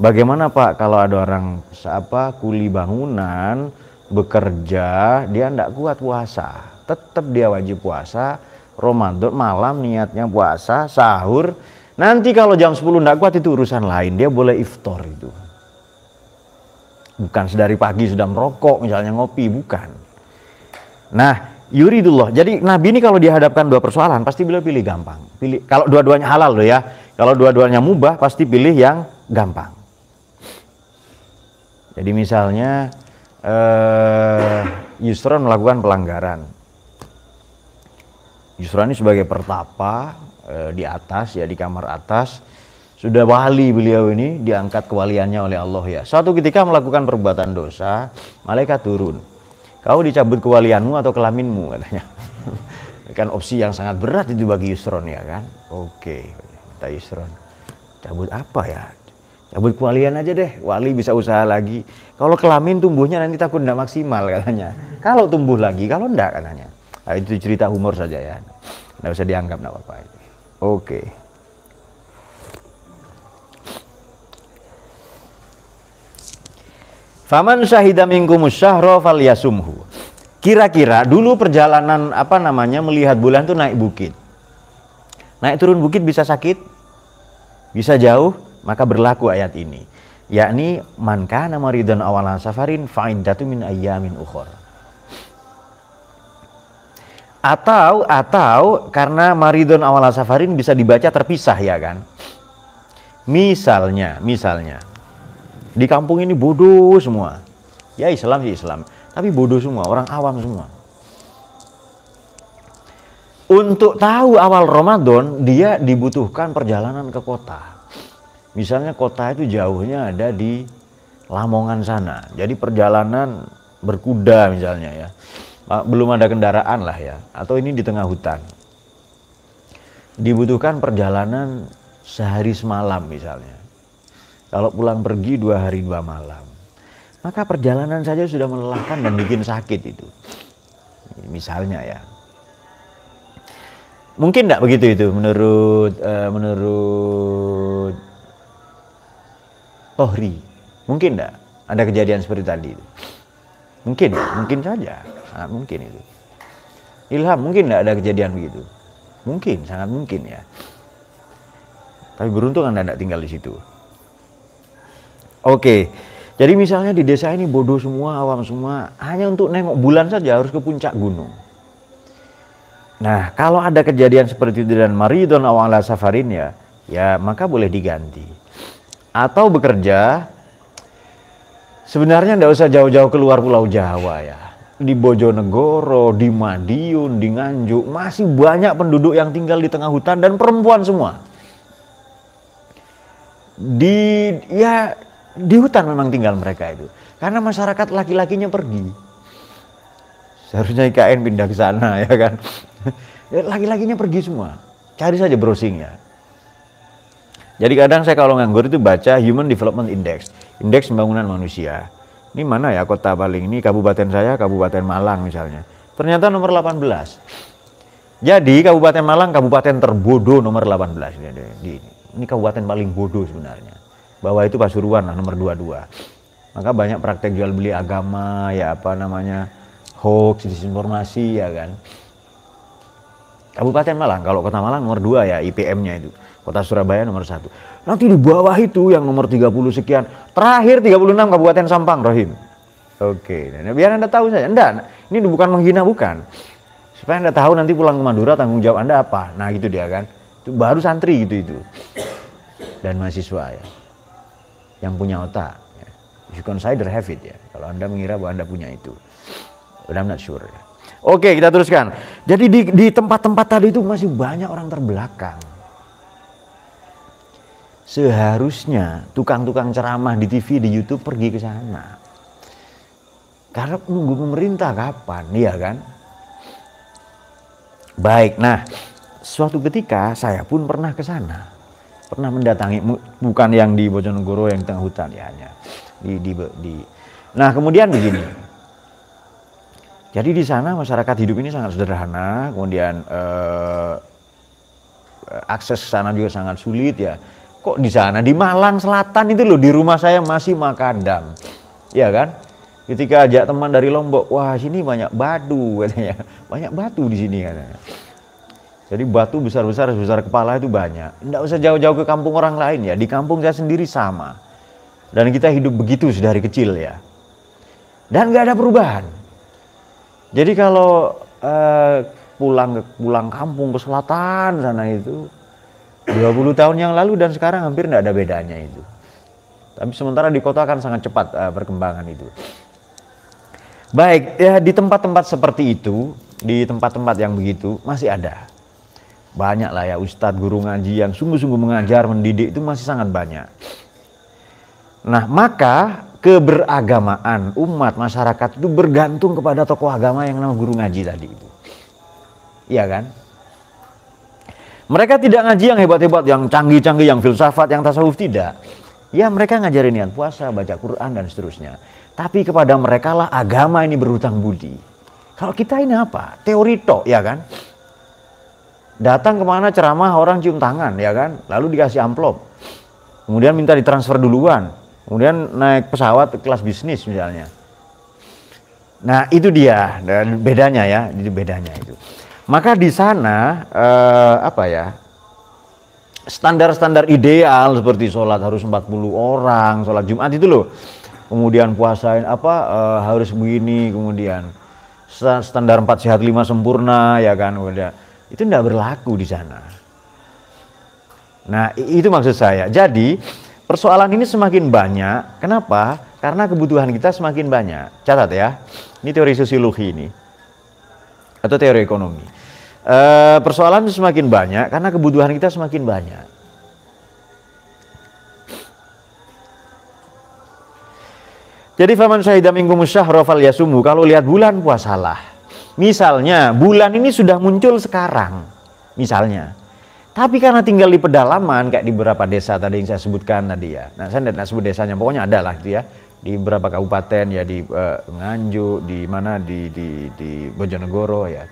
Bagaimana Pak kalau ada orang apa kuli bangunan bekerja dia tidak kuat puasa, tetap dia wajib puasa. Ramadan malam niatnya puasa, sahur. Nanti kalau jam 10 tidak kuat itu urusan lain, dia boleh iftar itu. Bukan sedari pagi sudah merokok, misalnya ngopi, bukan. Nah, yuridullah. Jadi Nabi ini kalau dihadapkan dua persoalan, pasti beliau pilih gampang. Pilih kalau dua-duanya halal loh ya. Kalau dua-duanya mubah, pasti pilih yang gampang. Jadi misalnya eh, Yusron melakukan pelanggaran. Yusron ini sebagai pertapa eh, di atas ya di kamar atas sudah wali beliau ini diangkat kewaliannya oleh Allah ya. Suatu ketika melakukan perbuatan dosa, malaikat turun. Kau dicabut kewalianmu atau kelaminmu katanya. kan opsi yang sangat berat itu bagi Yusron ya kan. Oke, kita Yusron. Cabut apa ya? cabut kualian aja deh wali bisa usaha lagi kalau kelamin tumbuhnya nanti takut tidak maksimal katanya kalau tumbuh lagi kalau tidak katanya nah, itu cerita humor saja ya nggak usah dianggap nggak apa-apa oke okay. Faman syahidah minkumus syahro faliyasumhu. Kira-kira dulu perjalanan apa namanya melihat bulan tuh naik bukit. Naik turun bukit bisa sakit? Bisa jauh? maka berlaku ayat ini yakni man kana maridan awalan safarin fa'indatu min ayyamin ukhur atau atau karena maridun awalan safarin bisa dibaca terpisah ya kan misalnya misalnya di kampung ini bodoh semua ya Islam sih Islam tapi bodoh semua orang awam semua untuk tahu awal Ramadan dia dibutuhkan perjalanan ke kota Misalnya kota itu jauhnya ada di Lamongan sana. Jadi perjalanan berkuda misalnya ya. Belum ada kendaraan lah ya. Atau ini di tengah hutan. Dibutuhkan perjalanan sehari semalam misalnya. Kalau pulang pergi dua hari dua malam. Maka perjalanan saja sudah melelahkan dan bikin sakit itu. Misalnya ya. Mungkin tidak begitu itu menurut eh, menurut tohri. Mungkin tidak ada kejadian seperti tadi. Mungkin, mungkin saja. Sangat ah, mungkin itu. Ilham mungkin tidak ada kejadian begitu. Mungkin, sangat mungkin ya. Tapi beruntung Anda tidak tinggal di situ. Oke, jadi misalnya di desa ini bodoh semua, awam semua, hanya untuk nengok bulan saja harus ke puncak gunung. Nah, kalau ada kejadian seperti itu dan maridon awal safarin ya, ya maka boleh diganti atau bekerja sebenarnya tidak usah jauh-jauh keluar Pulau Jawa ya. Di Bojonegoro, di Madiun, di Nganjuk masih banyak penduduk yang tinggal di tengah hutan dan perempuan semua. Di ya di hutan memang tinggal mereka itu. Karena masyarakat laki-lakinya pergi. Seharusnya IKN pindah ke sana ya kan. Ya, laki-lakinya pergi semua. Cari saja browsingnya jadi kadang saya kalau nganggur itu baca Human Development Index, indeks pembangunan manusia. Ini mana ya kota paling ini kabupaten saya, Kabupaten Malang misalnya. Ternyata nomor 18. Jadi Kabupaten Malang kabupaten terbodoh nomor 18 ini, kabupaten paling bodoh sebenarnya. Bahwa itu Pasuruan lah nomor 22 maka banyak praktek jual beli agama ya apa namanya hoax disinformasi ya kan Kabupaten Malang kalau Kota Malang nomor 2 ya IPM-nya itu Kota Surabaya nomor satu. Nanti di bawah itu yang nomor 30 sekian. Terakhir 36 Kabupaten Sampang, Rohim Oke, nah, nah biar Anda tahu saja. Anda, ini bukan menghina, bukan. Supaya Anda tahu nanti pulang ke Madura tanggung jawab Anda apa. Nah gitu dia kan. Itu baru santri gitu-itu. Dan mahasiswa ya. Yang punya otak. Ya. You consider have it ya. Kalau Anda mengira bahwa Anda punya itu. But I'm not sure ya. Oke, kita teruskan. Jadi di tempat-tempat tadi itu masih banyak orang terbelakang seharusnya tukang-tukang ceramah di TV, di YouTube pergi ke sana. Karena nunggu pemerintah kapan, iya kan? Baik, nah suatu ketika saya pun pernah ke sana. Pernah mendatangi, bukan yang di Bojonegoro yang di tengah hutan, ya hanya di, di, di. Nah kemudian begini, jadi di sana masyarakat hidup ini sangat sederhana, kemudian eh, akses sana juga sangat sulit ya kok di sana di Malang Selatan itu loh di rumah saya masih makadam ya kan ketika ajak teman dari Lombok wah sini banyak batu katanya banyak batu di sini katanya jadi batu besar-besar besar kepala itu banyak tidak usah jauh-jauh ke kampung orang lain ya di kampung saya sendiri sama dan kita hidup begitu dari kecil ya dan nggak ada perubahan jadi kalau eh, pulang pulang kampung ke selatan sana itu 20 tahun yang lalu dan sekarang hampir tidak ada bedanya itu. Tapi sementara di kota akan sangat cepat uh, perkembangan itu. Baik, ya di tempat-tempat seperti itu, di tempat-tempat yang begitu masih ada. Banyak lah ya ustadz guru ngaji yang sungguh-sungguh mengajar, mendidik itu masih sangat banyak. Nah, maka keberagamaan umat masyarakat itu bergantung kepada tokoh agama yang nama guru ngaji tadi itu. Iya kan? Mereka tidak ngaji yang hebat-hebat, yang canggih-canggih, yang filsafat, yang tasawuf tidak. Ya mereka ngajarin niat puasa, baca Quran dan seterusnya. Tapi kepada mereka lah agama ini berhutang budi. Kalau kita ini apa? Teori tok ya kan? Datang kemana ceramah orang cium tangan ya kan? Lalu dikasih amplop. Kemudian minta ditransfer duluan. Kemudian naik pesawat kelas bisnis misalnya. Nah itu dia dan bedanya ya, itu bedanya itu. Maka di sana eh, apa ya? Standar-standar ideal seperti sholat harus 40 orang, sholat Jumat itu loh. Kemudian puasain apa eh, harus begini, kemudian standar 4 sehat 5 sempurna ya kan. Kemudian itu tidak berlaku di sana. Nah, itu maksud saya. Jadi, persoalan ini semakin banyak. Kenapa? Karena kebutuhan kita semakin banyak. Catat ya. Ini teori sosiologi ini. Atau teori ekonomi e, persoalan semakin banyak karena kebutuhan kita semakin banyak. Jadi faman syahidam ingkum Musyah fal yasumu. Kalau lihat bulan puasalah. Misalnya bulan ini sudah muncul sekarang. Misalnya. Tapi karena tinggal di pedalaman kayak di beberapa desa tadi yang saya sebutkan tadi ya. Nah, saya tidak sebut desanya, pokoknya ada lah gitu ya. Di beberapa kabupaten ya di uh, Nganjuk, di mana di di di Bojonegoro ya.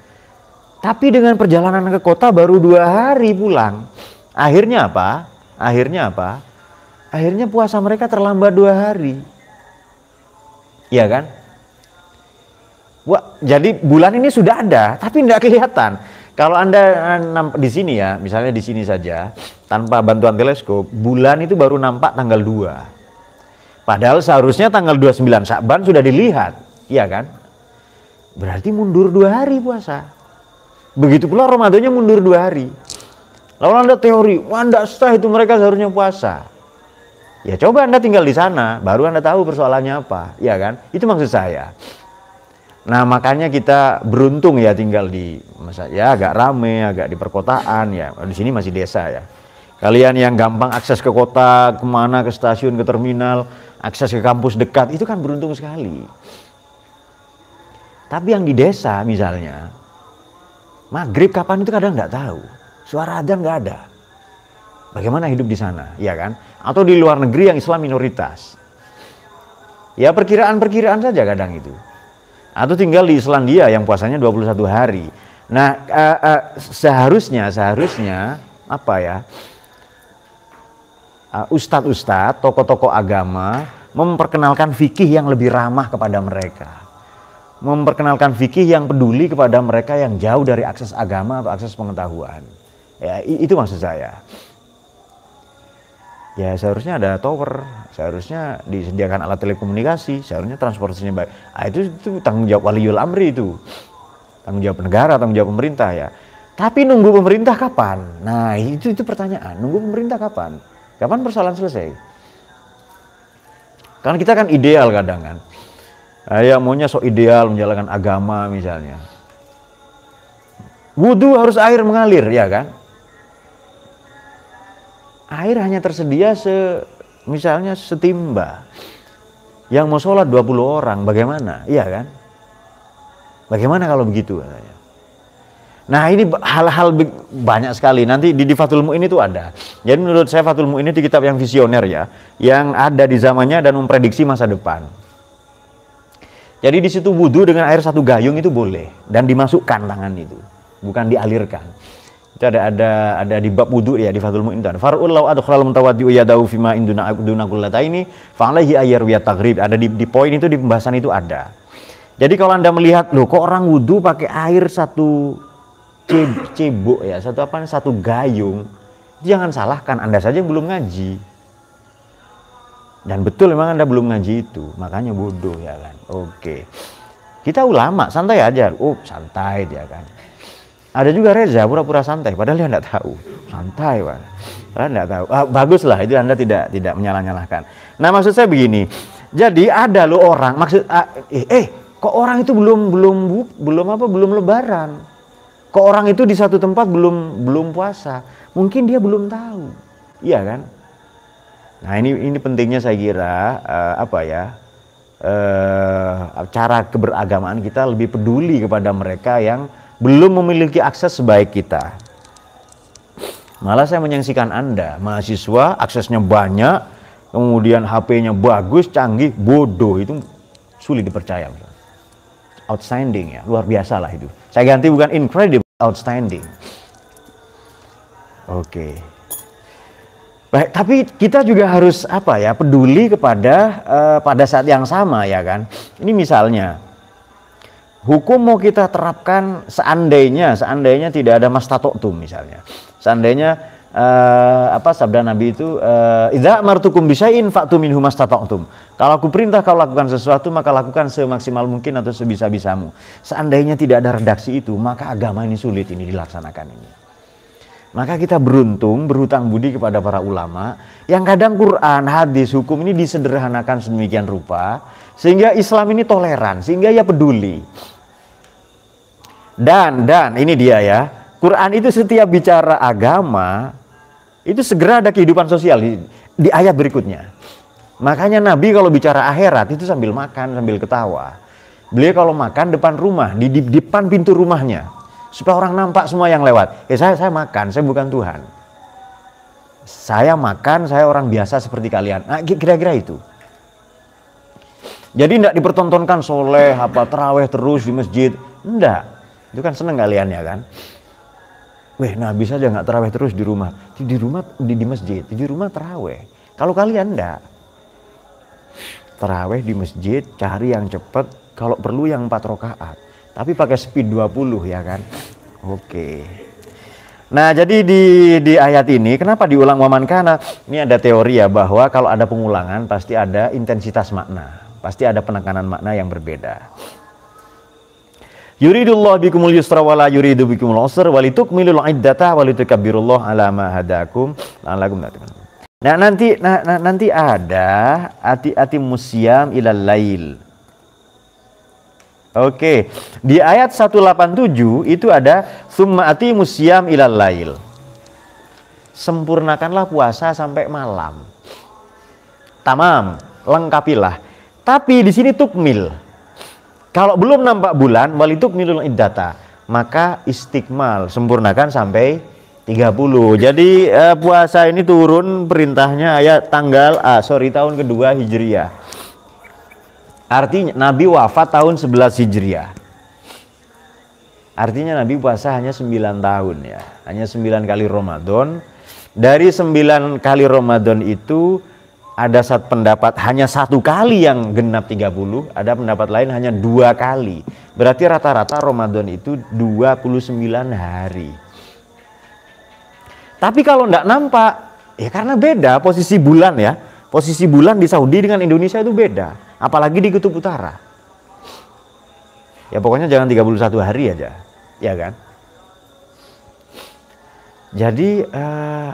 Tapi dengan perjalanan ke kota baru dua hari pulang. Akhirnya apa? Akhirnya apa? Akhirnya puasa mereka terlambat dua hari. Iya kan? Wah, jadi bulan ini sudah ada, tapi tidak kelihatan. Kalau Anda eh, di sini ya, misalnya di sini saja, tanpa bantuan teleskop, bulan itu baru nampak tanggal 2. Padahal seharusnya tanggal 29 Sa'ban sudah dilihat, iya kan? Berarti mundur dua hari puasa. Begitu pula Ramadannya mundur dua hari. Lalu Anda teori, wah tidak sah itu mereka seharusnya puasa. Ya coba Anda tinggal di sana, baru Anda tahu persoalannya apa. Ya kan? Itu maksud saya. Nah makanya kita beruntung ya tinggal di ya agak rame, agak di perkotaan ya. Di sini masih desa ya. Kalian yang gampang akses ke kota, kemana ke stasiun, ke terminal, akses ke kampus dekat itu kan beruntung sekali. Tapi yang di desa misalnya, Maghrib kapan itu kadang nggak tahu. Suara adzan nggak ada. Bagaimana hidup di sana, ya kan? Atau di luar negeri yang Islam minoritas. Ya perkiraan-perkiraan saja kadang itu. Atau tinggal di Islandia yang puasanya 21 hari. Nah, uh, uh, seharusnya seharusnya apa ya? Eh, ustadz-ustadz, uh, tokoh-tokoh agama memperkenalkan fikih yang lebih ramah kepada mereka memperkenalkan fikih yang peduli kepada mereka yang jauh dari akses agama atau akses pengetahuan. Ya, itu maksud saya. Ya seharusnya ada tower, seharusnya disediakan alat telekomunikasi, seharusnya transportasinya baik. Nah, itu itu tanggung jawab waliul amri itu. Tanggung jawab negara, tanggung jawab pemerintah ya. Tapi nunggu pemerintah kapan? Nah, itu itu pertanyaan. Nunggu pemerintah kapan? Kapan persoalan selesai? Karena kita kan ideal kadang kan Ayah maunya sok ideal menjalankan agama misalnya. Wudhu harus air mengalir, ya kan? Air hanya tersedia se misalnya setimba. Yang mau sholat 20 orang, bagaimana? Iya kan? Bagaimana kalau begitu katanya? Nah ini hal-hal banyak sekali. Nanti di, di Fatul Mu'in itu ada. Jadi menurut saya Fatul Mu'in itu kitab yang visioner ya. Yang ada di zamannya dan memprediksi masa depan. Jadi di situ wudhu dengan air satu gayung itu boleh dan dimasukkan tangan itu, bukan dialirkan. Itu ada ada ada di bab wudhu ya di Fathul Mu'in Farul lau kalau adkhalal mentawati yadahu fima induna induna gulata ini, fa'alaihi ayar wiyat takrib. Ada di, di poin itu di pembahasan itu ada. Jadi kalau Anda melihat loh kok orang wudhu pakai air satu cebok ya, satu apa satu gayung, jangan salahkan Anda saja belum ngaji. Dan betul memang Anda belum ngaji itu, makanya bodoh ya kan. Oke. Kita ulama, santai aja. Oh, santai dia kan. Ada juga Reza pura-pura santai, padahal dia tidak tahu. Santai, Pak. Padahal tidak tahu. Ah, lah itu Anda tidak tidak menyalah-nyalahkan. Nah, maksud saya begini. Jadi ada lo orang, maksud ah, eh, eh kok orang itu belum belum belum apa belum lebaran kok orang itu di satu tempat belum belum puasa mungkin dia belum tahu iya kan Nah ini ini pentingnya saya kira uh, apa ya uh, cara keberagamaan kita lebih peduli kepada mereka yang belum memiliki akses sebaik kita. Malah saya menyaksikan Anda, mahasiswa aksesnya banyak, kemudian HP-nya bagus, canggih, bodoh itu sulit dipercaya. Outstanding ya, luar biasa lah itu. Saya ganti bukan incredible, outstanding. Oke. Okay. Baik, tapi kita juga harus apa ya peduli kepada uh, pada saat yang sama ya kan. Ini misalnya hukum mau kita terapkan seandainya seandainya tidak ada mas tuh misalnya. Seandainya uh, apa sabda Nabi itu uh, eh, idza martukum tu fa'tu minhu mastata'tum. Kalau aku perintah kau lakukan sesuatu maka lakukan semaksimal mungkin atau sebisa-bisamu. Seandainya tidak ada redaksi itu maka agama ini sulit ini dilaksanakan ini. Maka kita beruntung berhutang budi kepada para ulama yang kadang Quran, hadis, hukum ini disederhanakan sedemikian rupa sehingga Islam ini toleran, sehingga ia peduli. Dan dan ini dia ya. Quran itu setiap bicara agama itu segera ada kehidupan sosial di, di ayat berikutnya. Makanya Nabi kalau bicara akhirat itu sambil makan, sambil ketawa. Beliau kalau makan depan rumah, di depan pintu rumahnya supaya orang nampak semua yang lewat. Ya saya saya makan, saya bukan Tuhan. Saya makan, saya orang biasa seperti kalian. Nah, kira-kira itu. Jadi tidak dipertontonkan soleh apa teraweh terus di masjid. Tidak. Itu kan seneng kalian ya kan. Weh, nah bisa aja nggak teraweh terus di rumah. Di rumah di, di masjid, di rumah teraweh. Kalau kalian enggak. Teraweh di masjid, cari yang cepat, kalau perlu yang empat rokaat tapi pakai speed 20 ya kan. Oke. Nah, jadi di di ayat ini kenapa diulang waman kana? Ini ada teori ya bahwa kalau ada pengulangan pasti ada intensitas makna. Pasti ada penekanan makna yang berbeda. Yuridullah bikumul yusra wala yuridu bikumul usra walitukmilul iddata kabirullah ala ma hadakum la'alakum Nah, nanti nah, nah nanti ada ati-ati musyam ilal lail Oke, di ayat 187 itu ada summaati musiam ilal lail. Sempurnakanlah puasa sampai malam. Tamam, lengkapilah. Tapi di sini tukmil. Kalau belum nampak bulan, wali tukmilul iddata, maka istikmal, sempurnakan sampai 30. Jadi eh, puasa ini turun perintahnya ayat tanggal ah, sorry tahun kedua Hijriah. Artinya Nabi wafat tahun 11 Hijriah. Artinya Nabi puasa hanya 9 tahun ya. Hanya 9 kali Ramadan. Dari 9 kali Ramadan itu ada saat pendapat hanya satu kali yang genap 30, ada pendapat lain hanya dua kali. Berarti rata-rata Ramadan itu 29 hari. Tapi kalau tidak nampak, ya karena beda posisi bulan ya. Posisi bulan di Saudi dengan Indonesia itu beda. Apalagi di kutub utara. Ya pokoknya jangan 31 hari aja, ya kan? Jadi uh,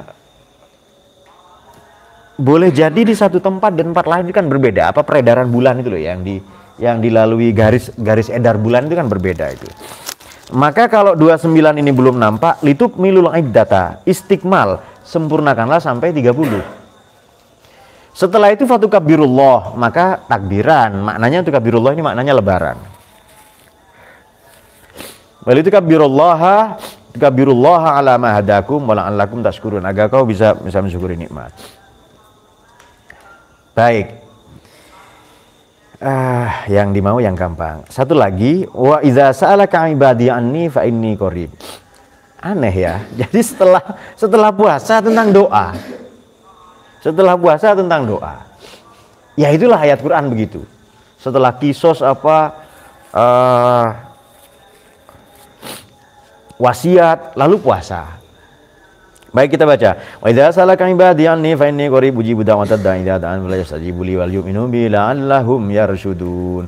boleh jadi di satu tempat dan tempat lain itu kan berbeda. Apa peredaran bulan itu loh yang di yang dilalui garis garis edar bulan itu kan berbeda itu. Maka kalau 29 ini belum nampak, litup milul data, istiqmal, sempurnakanlah sampai 30. Setelah itu kabirullah, maka takbiran. Maknanya untuk kabirullah ini maknanya lebaran. Wali itu kabirullaha kabirullah ala ma hadakum wa tashkurun. Agar kau bisa bisa mensyukuri nikmat. Baik. Ah, yang dimau yang gampang. Satu lagi, wa idza sa'alaka ibadi anni fa inni qarib. Aneh ya. Jadi setelah setelah puasa tentang doa, setelah puasa tentang doa. Ya itulah ayat Quran begitu. Setelah kisos apa uh, wasiat lalu puasa. Baik kita baca. Wa idza salaka ibadi anni fa inni qarib ujibu da'watad da'i idza da'an la yastajibu li wal yu'minu bi la'allahum yarshudun.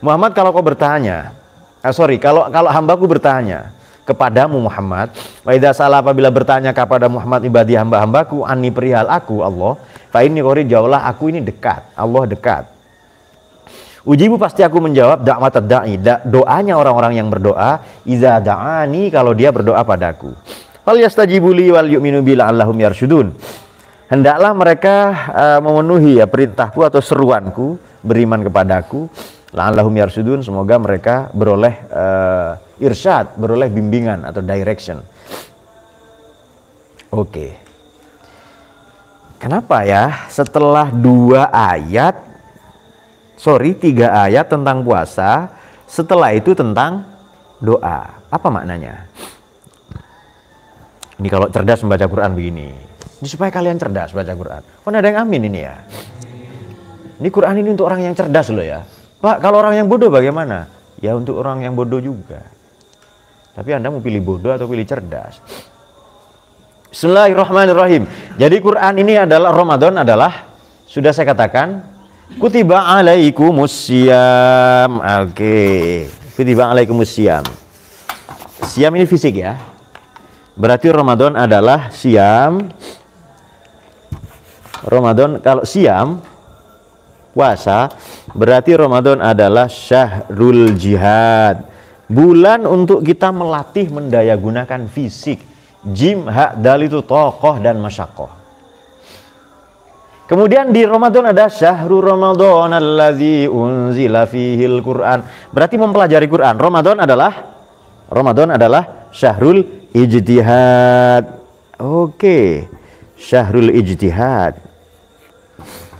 Muhammad kalau kau bertanya, eh, sorry, kalau kalau hambaku bertanya, kepadamu Muhammad wa idza salah apabila bertanya kepada Muhammad ibadi hamba-hambaku ani perihal aku Allah fa ini kori jauhlah aku ini dekat Allah dekat Ujibu pasti aku menjawab dakwat da'i da, doanya orang-orang yang berdoa iza da'ani kalau dia berdoa padaku fal yastajibuli wal yu'minu bila allahum hendaklah mereka uh, memenuhi ya perintahku atau seruanku beriman kepadaku la'allahum yarsudun semoga mereka beroleh uh, irsyad, beroleh bimbingan atau direction. Oke. Kenapa ya setelah dua ayat, sorry tiga ayat tentang puasa, setelah itu tentang doa. Apa maknanya? Ini kalau cerdas membaca Quran begini. Ini supaya kalian cerdas baca Quran. Kok kan ada yang amin ini ya? Ini Quran ini untuk orang yang cerdas loh ya. Pak, kalau orang yang bodoh bagaimana? Ya untuk orang yang bodoh juga. Tapi Anda mau pilih bodoh atau pilih cerdas? Bismillahirrahmanirrahim. Jadi Quran ini adalah Ramadan adalah sudah saya katakan kutiba alaikumus musiam. Oke. Okay. Kutiba alaikumus musiam. Siam ini fisik ya. Berarti Ramadan adalah siam. Ramadan kalau siam puasa berarti Ramadan adalah syahrul jihad Bulan untuk kita melatih mendaya gunakan fisik. Jim, hak, dal itu tokoh dan masyakoh. Kemudian di Ramadan ada syahrul Ramadan al-lazi unzila fihil Quran. Berarti mempelajari Quran. Ramadan adalah Ramadan adalah syahrul ijtihad. Oke. Syahrul ijtihad.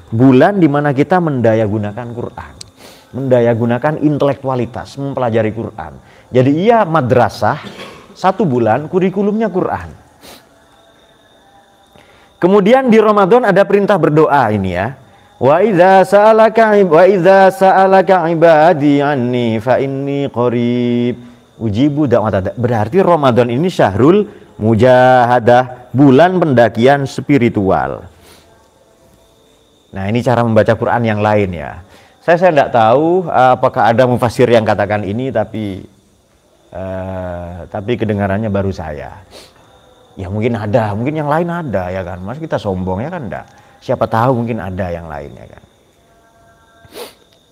Bulan di mana kita mendaya gunakan Quran mendaya gunakan intelektualitas, mempelajari Quran. Jadi ia madrasah satu bulan kurikulumnya Quran. Kemudian di Ramadan ada perintah berdoa ini ya. Wa idza sa'alaka wa idza sa'alaka ibadi anni fa inni qarib. Ujibu Berarti Ramadan ini syahrul mujahadah, bulan pendakian spiritual. Nah, ini cara membaca Quran yang lain ya saya saya tidak tahu eh, apakah ada mufasir yang katakan ini tapi uh, tapi kedengarannya baru saya ya mungkin ada mungkin yang lain ada ya kan mas kita sombong ya kan enggak siapa tahu mungkin ada yang lain ya kan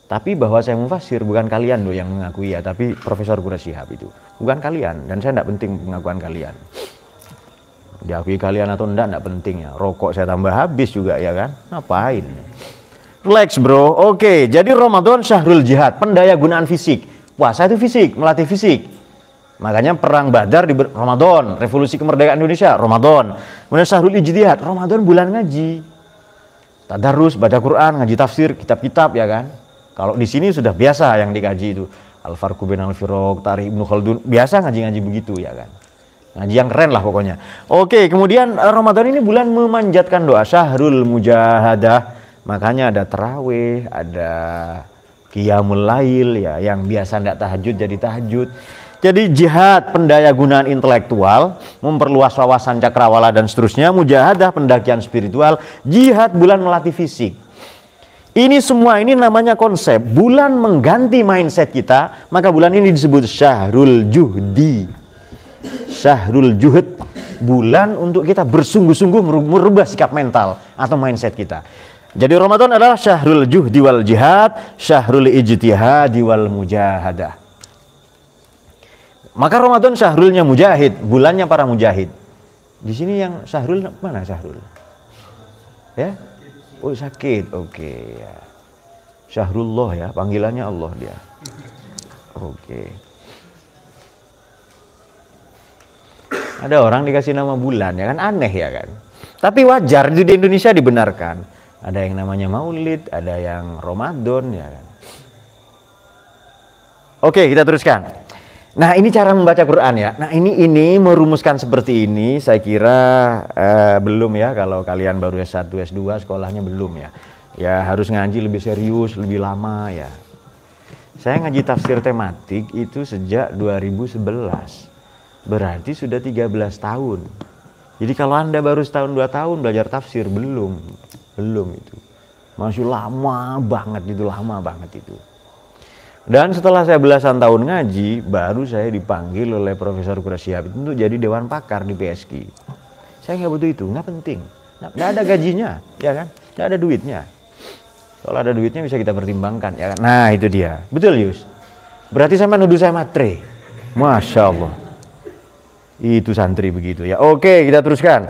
tapi bahwa saya mufasir bukan kalian loh yang mengakui ya tapi Profesor Gura itu bukan kalian dan saya tidak penting pengakuan kalian diakui kalian atau tidak tidak penting ya rokok saya tambah habis juga ya kan ngapain Flex bro, oke. Jadi Ramadan Syahrul Jihad, pendaya gunaan fisik. Puasa itu fisik, melatih fisik. Makanya perang Badar di Ramadan, revolusi kemerdekaan Indonesia, Ramadan. Kemudian Syahrul Ijtihad, Ramadan bulan ngaji. Tadarus, baca Quran, ngaji tafsir, kitab-kitab ya kan. Kalau di sini sudah biasa yang dikaji itu. al farku bin Al-Firaq, Tarikh Ibnu Khaldun, biasa ngaji-ngaji begitu ya kan. Ngaji yang keren lah pokoknya. Oke, kemudian eh, Ramadan ini bulan memanjatkan doa Syahrul Mujahadah Makanya ada terawih, ada qiyamul lail ya yang biasa tidak tahajud jadi tahajud. Jadi jihad pendaya gunaan intelektual, memperluas wawasan cakrawala dan seterusnya, mujahadah pendakian spiritual, jihad bulan melatih fisik. Ini semua ini namanya konsep. Bulan mengganti mindset kita, maka bulan ini disebut syahrul juhdi. Syahrul juhud, bulan untuk kita bersungguh-sungguh merubah sikap mental atau mindset kita. Jadi Ramadan adalah syahrul juhdi wal jihad, syahrul ijtihadi wal mujahadah. Maka Ramadan syahrulnya mujahid, bulannya para mujahid. Di sini yang syahrul mana syahrul? Ya? Oh sakit, oke okay, ya. Syahrullah ya, panggilannya Allah dia. Oke. Okay. Ada orang dikasih nama bulan ya kan aneh ya kan. Tapi wajar di Indonesia dibenarkan ada yang namanya maulid, ada yang Ramadan ya kan. Oke, kita teruskan. Nah, ini cara membaca Quran ya. Nah, ini ini merumuskan seperti ini saya kira eh, belum ya kalau kalian baru S1, S2 sekolahnya belum ya. Ya harus ngaji lebih serius, lebih lama ya. Saya ngaji tafsir tematik itu sejak 2011. Berarti sudah 13 tahun. Jadi kalau Anda baru setahun dua tahun belajar tafsir belum belum itu masih lama banget itu lama banget itu dan setelah saya belasan tahun ngaji baru saya dipanggil oleh Profesor Kurasiab itu untuk jadi dewan pakar di PSK saya nggak butuh itu nggak penting nggak ada gajinya ya kan nggak ada duitnya kalau ada duitnya bisa kita pertimbangkan ya kan nah itu dia betul Yus berarti sama nuduh saya matre masya Allah itu santri begitu ya oke kita teruskan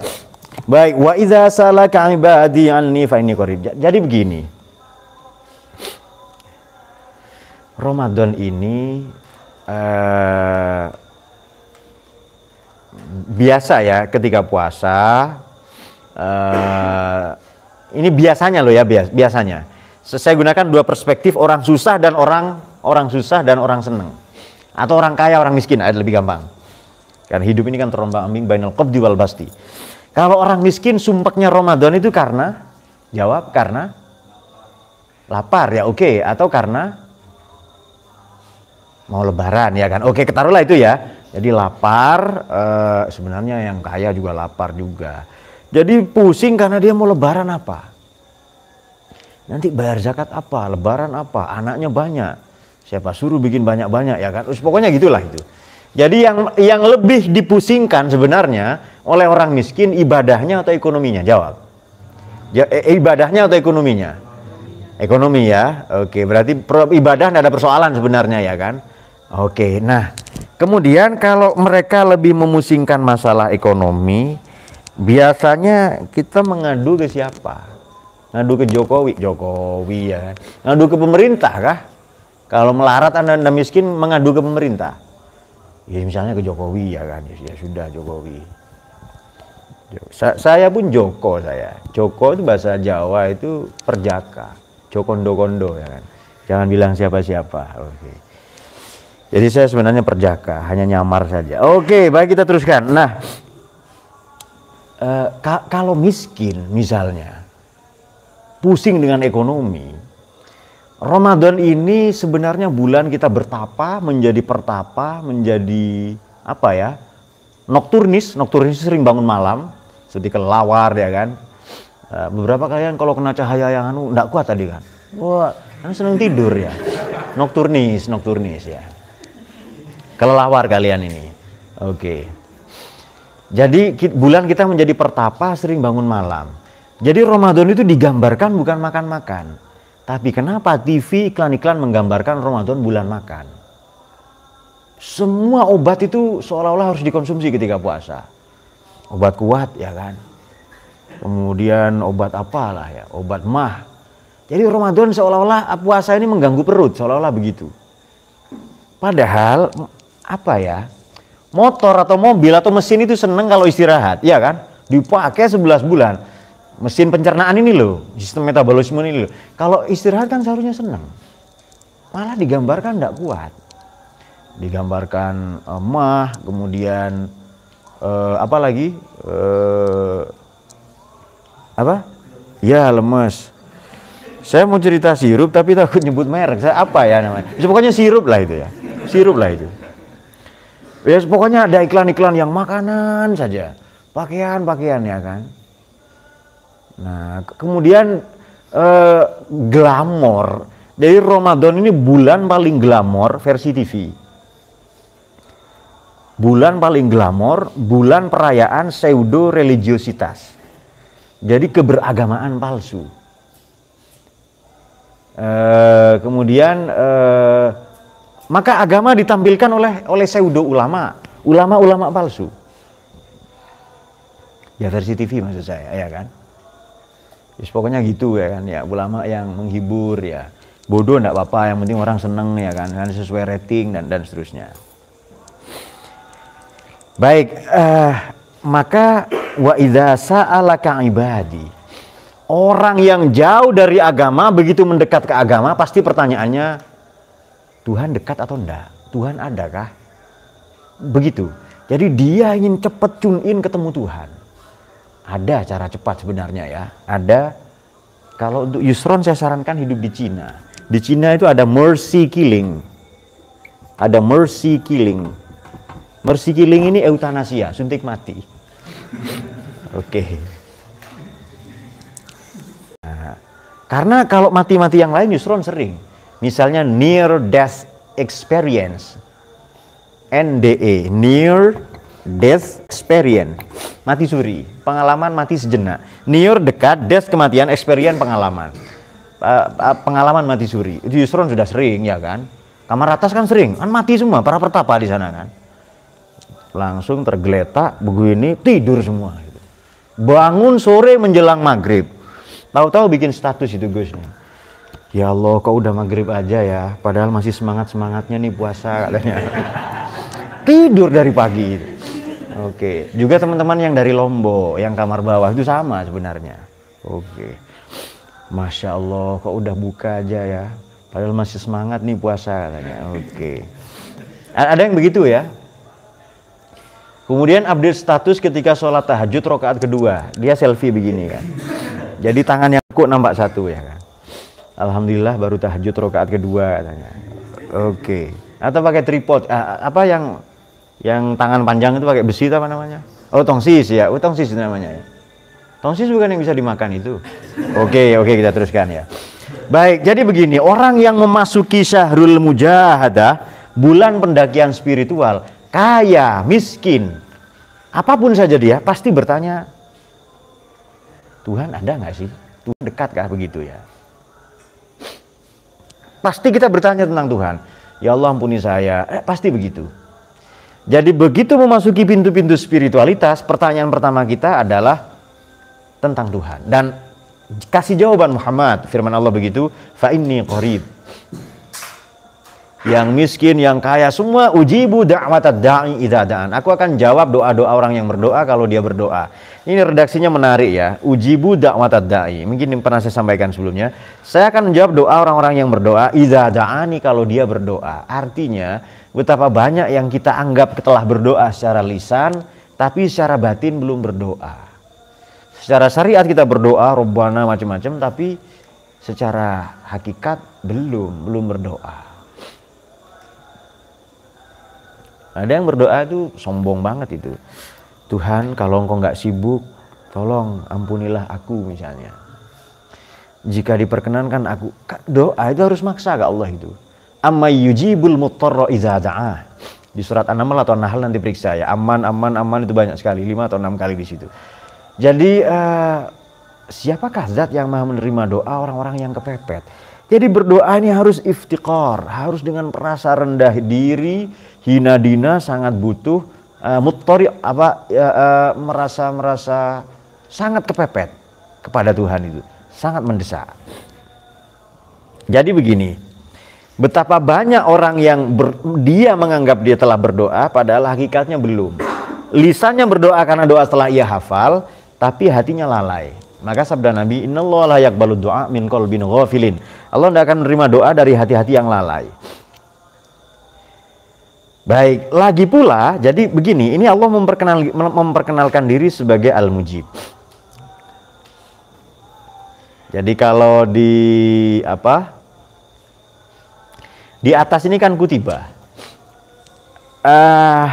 Baik, wa idza salaka ibadi anni fa inni qarib. Jadi begini. Ramadan ini uh, biasa ya ketika puasa uh, ini biasanya loh ya bias, biasanya. Saya gunakan dua perspektif orang susah dan orang orang susah dan orang seneng atau orang kaya orang miskin ada lebih gampang. Karena hidup ini kan terombang ambing bainal qabdi wal basti. Kalau orang miskin sumpeknya Ramadan itu karena jawab karena lapar ya oke okay. atau karena mau lebaran ya kan oke okay, ketaruhlah itu ya jadi lapar uh, sebenarnya yang kaya juga lapar juga jadi pusing karena dia mau lebaran apa nanti bayar zakat apa lebaran apa anaknya banyak siapa suruh bikin banyak-banyak ya kan Terus pokoknya gitulah itu jadi yang yang lebih dipusingkan sebenarnya oleh orang miskin ibadahnya atau ekonominya? Jawab. Ja, e, ibadahnya atau ekonominya? Ekonomi ya. Oke, berarti ibadah tidak ada persoalan sebenarnya ya kan? Oke. Nah, kemudian kalau mereka lebih memusingkan masalah ekonomi, biasanya kita mengadu ke siapa? Ngadu ke Jokowi, Jokowi ya mengadu Ngadu ke pemerintah kah? Kalau melarat anda, anda miskin mengadu ke pemerintah ya misalnya ke Jokowi ya kan ya, ya sudah Jokowi saya pun Joko saya Joko itu bahasa Jawa itu perjaka Jokondo kondo ya kan jangan bilang siapa siapa oke jadi saya sebenarnya perjaka hanya nyamar saja oke baik kita teruskan nah uh, ka kalau miskin misalnya pusing dengan ekonomi Ramadan ini sebenarnya bulan kita bertapa, menjadi pertapa, menjadi apa ya? Nokturnis, nokturnis sering bangun malam, sedikit kelawar ya kan. Eh, beberapa kalian kalau kena cahaya yang anu enggak kuat tadi kan. Wah, kan seneng tidur ya. Nokturnis, nokturnis ya. Kelelawar kalian ini. Oke. Jadi bulan kita menjadi pertapa sering bangun malam. Jadi Ramadan itu digambarkan bukan makan-makan tapi kenapa TV iklan-iklan menggambarkan Ramadan bulan makan? Semua obat itu seolah-olah harus dikonsumsi ketika puasa. Obat kuat ya kan. Kemudian obat apalah ya, obat mah. Jadi Ramadan seolah-olah puasa ini mengganggu perut, seolah-olah begitu. Padahal apa ya? Motor atau mobil atau mesin itu seneng kalau istirahat, ya kan? Dipakai sebelas bulan mesin pencernaan ini loh, sistem metabolisme ini loh. Kalau istirahat kan seharusnya senang. Malah digambarkan tidak kuat. Digambarkan emah, eh, kemudian eh, apa lagi? Eh, apa? Ya lemes. Saya mau cerita sirup tapi takut nyebut merek. Saya apa ya namanya? Ya, pokoknya sirup lah itu ya. Sirup lah itu. Ya pokoknya ada iklan-iklan yang makanan saja. Pakaian-pakaian ya kan Nah, kemudian eh, glamor. Jadi Ramadan ini bulan paling glamor versi TV. Bulan paling glamor, bulan perayaan pseudo religiositas. Jadi keberagamaan palsu. Eh, kemudian eh, maka agama ditampilkan oleh oleh pseudo ulama, ulama-ulama palsu. Ya versi TV maksud saya, ya kan? Yes, ya, pokoknya gitu ya kan ya ulama yang menghibur ya bodoh enggak apa-apa yang penting orang seneng ya kan kan sesuai rating dan dan seterusnya baik uh, maka wa idza sa'alaka ibadi orang yang jauh dari agama begitu mendekat ke agama pasti pertanyaannya Tuhan dekat atau enggak Tuhan adakah begitu jadi dia ingin cepat tune in ketemu Tuhan ada cara cepat sebenarnya ya. Ada kalau untuk Yusron saya sarankan hidup di Cina. Di Cina itu ada mercy killing. Ada mercy killing. Mercy killing ini eutanasia, ya, suntik mati. Oke. Okay. Nah, karena kalau mati-mati yang lain Yusron sering. Misalnya near death experience. NDE, near death experience mati suri pengalaman mati sejenak near dekat death kematian experience pengalaman uh, pengalaman mati suri di Yusron kan sudah sering ya kan kamar atas kan sering kan mati semua para pertapa di sana kan langsung tergeletak begini tidur semua bangun sore menjelang maghrib tahu-tahu bikin status itu Gusnya Ya Allah, kok udah maghrib aja ya? Padahal masih semangat semangatnya nih puasa katanya. Tidur dari pagi itu. Oke. Juga teman-teman yang dari Lombok, yang kamar bawah itu sama sebenarnya. Oke. Masya Allah, kok udah buka aja ya. Padahal masih semangat nih puasa katanya. Oke. Ada yang begitu ya? Kemudian update status ketika sholat tahajud rokaat kedua. Dia selfie begini kan. Jadi tangannya kok nampak satu ya kan. Alhamdulillah baru tahajud rokaat kedua katanya. Oke. Atau pakai tripod. Apa yang yang tangan panjang itu pakai besi itu apa namanya? Oh tongsis ya, oh tongsis itu namanya ya. Tongsis bukan yang bisa dimakan itu. Oke okay, oke okay, kita teruskan ya. Baik, jadi begini, orang yang memasuki syahrul mujahadah, bulan pendakian spiritual, kaya, miskin, apapun saja dia, pasti bertanya, Tuhan ada nggak sih? Tuhan dekatkah begitu ya? Pasti kita bertanya tentang Tuhan. Ya Allah ampuni saya. Eh, pasti begitu. Jadi begitu memasuki pintu-pintu spiritualitas, pertanyaan pertama kita adalah tentang Tuhan. Dan kasih jawaban Muhammad, firman Allah begitu, fa inni qarib. Yang miskin, yang kaya, semua ujibu da'wat da'i idadaan. da'an. Aku akan jawab doa-doa orang yang berdoa kalau dia berdoa. Ini redaksinya menarik ya. Ujibu da'wat da'i. Mungkin pernah saya sampaikan sebelumnya. Saya akan menjawab doa orang-orang yang berdoa idza da'ani kalau dia berdoa. Artinya, Betapa banyak yang kita anggap telah berdoa secara lisan, tapi secara batin belum berdoa. Secara syariat kita berdoa, robbana macam-macam, tapi secara hakikat belum, belum berdoa. Ada yang berdoa itu sombong banget itu. Tuhan kalau engkau nggak sibuk, tolong ampunilah aku misalnya jika diperkenankan aku doa itu harus maksa ke Allah itu amma yujibul mutarra idza da'a. Di surat An-Naml atau An-Nahl nanti periksa ya. Aman aman aman itu banyak sekali, lima atau enam kali di situ. Jadi uh, siapakah zat yang maha menerima doa orang-orang yang kepepet? Jadi berdoa ini harus iftikor, harus dengan perasa rendah diri, hina dina, sangat butuh, uh, eh, mutori apa uh, uh, merasa merasa sangat kepepet kepada Tuhan itu, sangat mendesak. Jadi begini, Betapa banyak orang yang ber, dia menganggap dia telah berdoa padahal hakikatnya belum. Lisannya berdoa karena doa setelah ia hafal, tapi hatinya lalai. Maka sabda Nabi, "Inna min ghafilin." Allah tidak akan menerima doa dari hati-hati yang lalai. Baik, lagi pula, jadi begini, ini Allah memperkenal, memperkenalkan diri sebagai Al-Mujib. Jadi kalau di apa? Di atas ini kan kutiba. Uh, eh,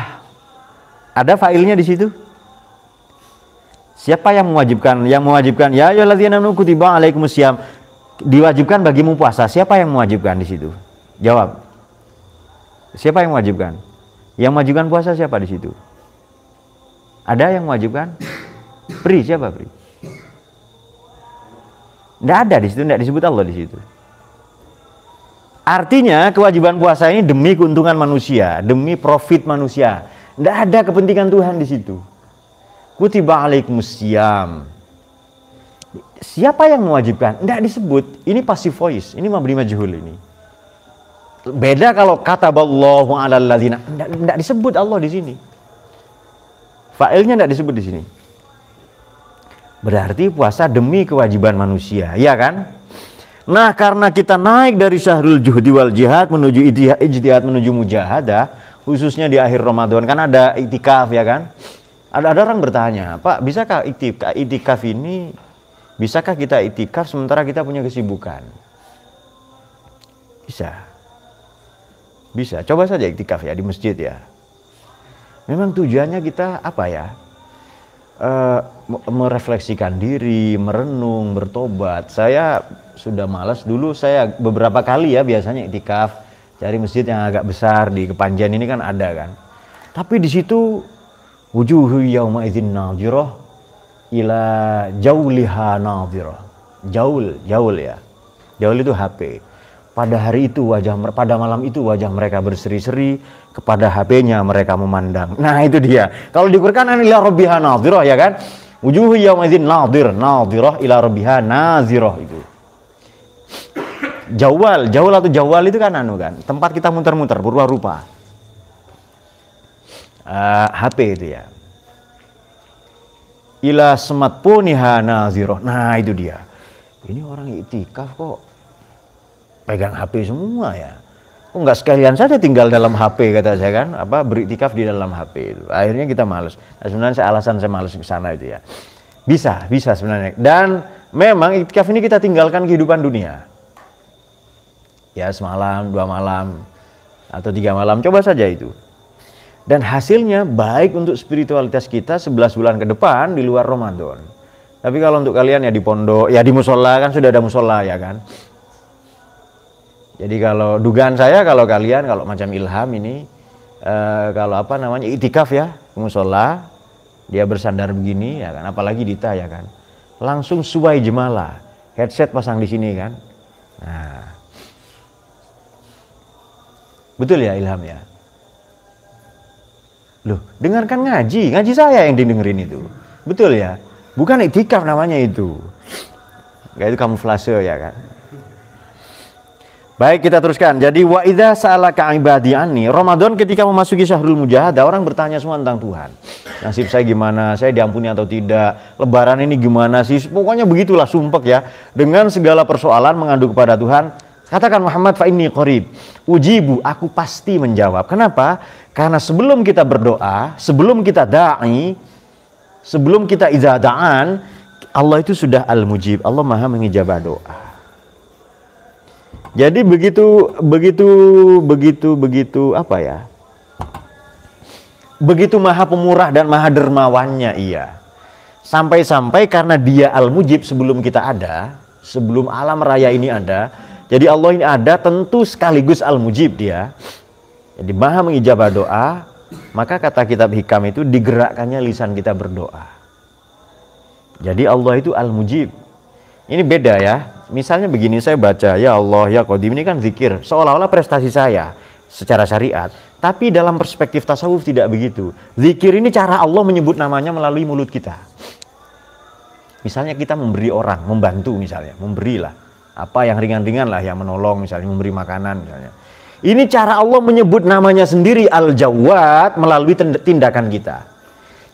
ada failnya di situ? Siapa yang mewajibkan? Yang mewajibkan ya ya kutiba alaikumusiyam. Diwajibkan bagimu puasa. Siapa yang mewajibkan di situ? Jawab. Siapa yang mewajibkan? Yang mewajibkan puasa siapa di situ? Ada yang mewajibkan? Pri siapa Pri? Tidak ada di situ, tidak disebut Allah di situ. Artinya kewajiban puasa ini demi keuntungan manusia, demi profit manusia. Tidak ada kepentingan Tuhan di situ. Kutiba alaikumusiyam. Siapa yang mewajibkan? Tidak disebut. Ini passive voice. Ini mabri majhul ini. Beda kalau kata Allahu alal ladina. Tidak disebut Allah di sini. Failnya tidak disebut di sini. Berarti puasa demi kewajiban manusia, ya kan? Nah, karena kita naik dari syahrul juhdi wal jihad menuju ijtihad menuju mujahadah, khususnya di akhir Ramadan kan ada itikaf ya kan? Ada ada orang bertanya, "Pak, bisakah itikaf, itikaf ini bisakah kita itikaf sementara kita punya kesibukan?" Bisa. Bisa. Coba saja itikaf ya di masjid ya. Memang tujuannya kita apa ya? uh, merefleksikan diri, merenung, bertobat. Saya sudah malas dulu saya beberapa kali ya biasanya itikaf cari masjid yang agak besar di Kepanjen ini kan ada kan. Tapi di situ wujuhu yauma idzin nadhirah ila jauliha nadhirah. Jaul, jaul ya. Jaul itu HP. Pada hari itu wajah pada malam itu wajah mereka berseri-seri, kepada HP-nya mereka memandang. Nah, itu dia. Kalau dikurkan ila rabbiha nadhirah ya kan? Wujuhu yaumidzin nadhir, nadhirah ila rabbiha nazirah itu. Jawal, jawal atau jawal itu kan anu kan, tempat kita muter-muter berubah rupa. Uh, ah, HP itu ya. Ila semat puniha nazirah. Nah, itu dia. Ini orang itikaf kok pegang HP semua ya Oh, nggak sekalian saja tinggal dalam HP kata saya kan apa beriktikaf di dalam HP itu akhirnya kita males nah, sebenarnya saya alasan saya males ke sana itu ya bisa bisa sebenarnya dan memang iktikaf ini kita tinggalkan kehidupan dunia ya semalam dua malam atau tiga malam coba saja itu dan hasilnya baik untuk spiritualitas kita sebelas bulan ke depan di luar Ramadan tapi kalau untuk kalian ya di pondok ya di musola kan sudah ada musola ya kan jadi kalau dugaan saya kalau kalian kalau macam Ilham ini eh, kalau apa namanya itikaf ya musola dia bersandar begini ya kan apalagi Dita ya kan langsung suai jemala headset pasang di sini kan nah betul ya Ilham ya loh dengarkan ngaji ngaji saya yang didengerin itu betul ya bukan itikaf namanya itu kayak itu kamuflase ya kan Baik, kita teruskan. Jadi wa idza sa'alaka ibadi anni, Ramadan ketika memasuki syahrul mujahadah orang bertanya semua tentang Tuhan. Nasib saya gimana? Saya diampuni atau tidak? Lebaran ini gimana sih? Pokoknya begitulah sumpek ya. Dengan segala persoalan mengadu kepada Tuhan, katakan Muhammad fa inni qarib. Ujibu, aku pasti menjawab. Kenapa? Karena sebelum kita berdoa, sebelum kita da'i, sebelum kita izadaan, Allah itu sudah al-mujib. Allah Maha mengijabah doa. Jadi begitu begitu begitu begitu apa ya? Begitu maha pemurah dan maha dermawannya ia. Sampai-sampai karena dia al-mujib sebelum kita ada, sebelum alam raya ini ada, jadi Allah ini ada tentu sekaligus al-mujib dia. Jadi maha mengijabah doa, maka kata kitab hikam itu digerakkannya lisan kita berdoa. Jadi Allah itu al-mujib, ini beda ya. Misalnya begini saya baca, ya Allah, ya Qadim ini kan zikir, seolah-olah prestasi saya secara syariat. Tapi dalam perspektif tasawuf tidak begitu. Zikir ini cara Allah menyebut namanya melalui mulut kita. Misalnya kita memberi orang, membantu misalnya, memberilah apa yang ringan-ringan lah, yang menolong misalnya, memberi makanan misalnya. Ini cara Allah menyebut namanya sendiri al-jawad melalui tindakan kita.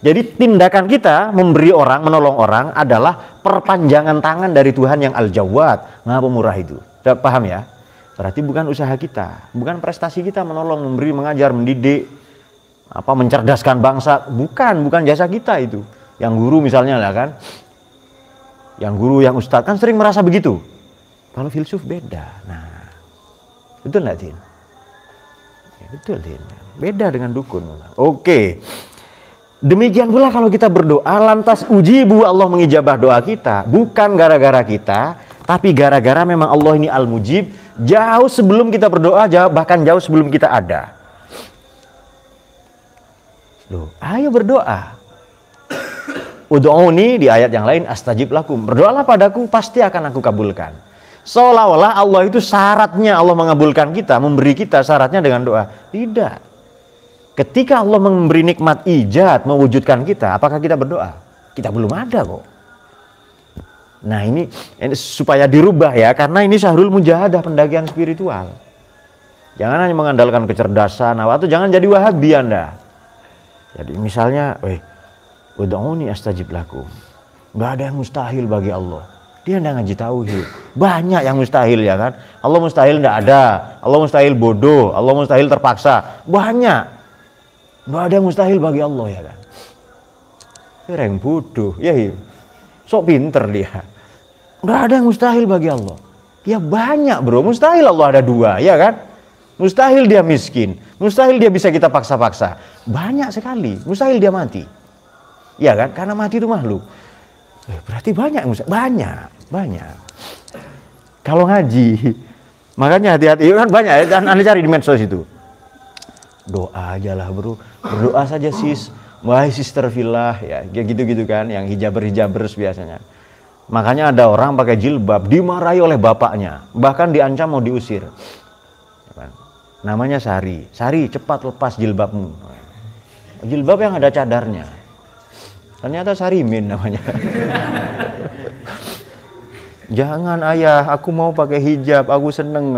Jadi tindakan kita memberi orang, menolong orang adalah perpanjangan tangan dari Tuhan yang al-jawad, maha pemurah itu. Sudah paham ya? Berarti bukan usaha kita, bukan prestasi kita menolong, memberi, mengajar, mendidik, apa mencerdaskan bangsa, bukan, bukan jasa kita itu. Yang guru misalnya lah kan, yang guru, yang Ustaz kan sering merasa begitu. Kalau filsuf beda. Nah, betul nggak Din? Ya, betul Din. Beda dengan dukun. Oke. Okay. Demikian pula kalau kita berdoa lantas uji bu Allah mengijabah doa kita bukan gara-gara kita tapi gara-gara memang Allah ini al-mujib jauh sebelum kita berdoa jauh bahkan jauh sebelum kita ada. Loh, ayo berdoa. Udu'uni di ayat yang lain astajib lakum. Berdoalah padaku pasti akan aku kabulkan. Seolah-olah Allah itu syaratnya Allah mengabulkan kita, memberi kita syaratnya dengan doa. Tidak. Ketika Allah memberi nikmat ijat mewujudkan kita, apakah kita berdoa? Kita belum ada kok. Nah ini, ini supaya dirubah ya, karena ini syahrul mujahadah pendakian spiritual. Jangan hanya mengandalkan kecerdasan, nah atau jangan jadi wahabi anda. Jadi misalnya, weh, udhuni astajib lakum. Gak ada yang mustahil bagi Allah. Dia tidak ngaji tauhid. Banyak yang mustahil ya kan. Allah mustahil tidak ada. Allah mustahil bodoh. Allah mustahil terpaksa. Banyak. Enggak ada yang mustahil bagi Allah ya kan. Ya, yang bodoh, ya iya. Sok pinter dia. Enggak ada yang mustahil bagi Allah. Ya banyak bro, mustahil Allah ada dua, ya kan? Mustahil dia miskin, mustahil dia bisa kita paksa-paksa. Banyak sekali, mustahil dia mati. Ya kan? Karena mati itu makhluk. Eh, berarti banyak, banyak, banyak. Kalau ngaji, makanya hati-hati, iya kan banyak, dan anda cari di medsos itu doa aja lah bro berdoa saja sis wahai sister villa ya gitu-gitu kan yang hijaber hijabers biasanya makanya ada orang pakai jilbab dimarahi oleh bapaknya bahkan diancam mau diusir ya kan? namanya Sari Sari cepat lepas jilbabmu jilbab yang ada cadarnya ternyata Sarimin namanya jangan ayah aku mau pakai hijab aku seneng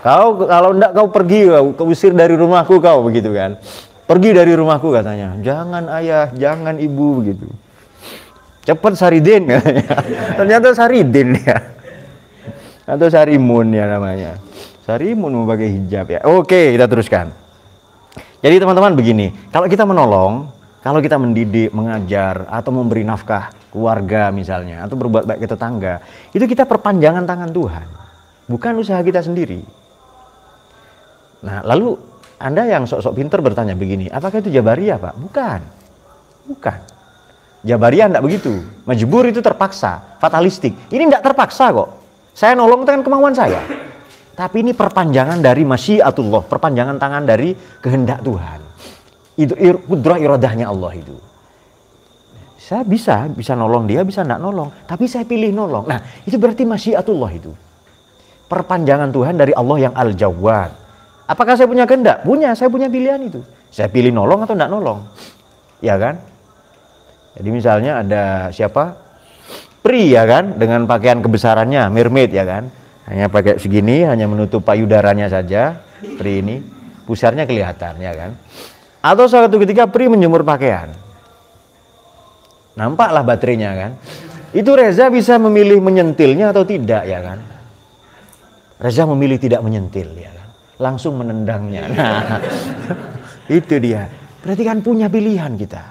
Kau kalau enggak kau pergi kau, keusir usir dari rumahku kau begitu kan. Pergi dari rumahku katanya. Jangan ayah, jangan ibu begitu. Cepat Saridin katanya. Ternyata Saridin ya. Atau Sarimun ya namanya. Sarimun memakai hijab ya. Oke, kita teruskan. Jadi teman-teman begini, kalau kita menolong, kalau kita mendidik, mengajar, atau memberi nafkah keluarga misalnya, atau berbuat baik ke tetangga, itu kita perpanjangan tangan Tuhan, bukan usaha kita sendiri. Nah, lalu Anda yang sok-sok pinter bertanya begini, apakah itu Jabariyah, Pak? Bukan. Bukan. Jabariyah enggak begitu. Majbur itu terpaksa, fatalistik. Ini enggak terpaksa kok. Saya nolong dengan kemauan saya. Tapi ini perpanjangan dari masyiatullah, perpanjangan tangan dari kehendak Tuhan. Itu kudrah iradahnya Allah itu. Saya bisa, bisa nolong dia, bisa enggak nolong. Tapi saya pilih nolong. Nah, itu berarti masyiatullah itu. Perpanjangan Tuhan dari Allah yang al-jawad Apakah saya punya kehendak? Punya, saya punya pilihan itu. Saya pilih nolong atau tidak nolong. Ya kan? Jadi misalnya ada siapa? Pri ya kan? Dengan pakaian kebesarannya, mermaid ya kan? Hanya pakai segini, hanya menutup payudaranya saja, Pri ini. Pusarnya kelihatan ya kan? Atau suatu ketika Pri menjemur pakaian. Nampaklah baterainya kan? Itu Reza bisa memilih menyentilnya atau tidak ya kan? Reza memilih tidak menyentil ya kan? langsung menendangnya. Nah, itu dia. Berarti kan punya pilihan kita.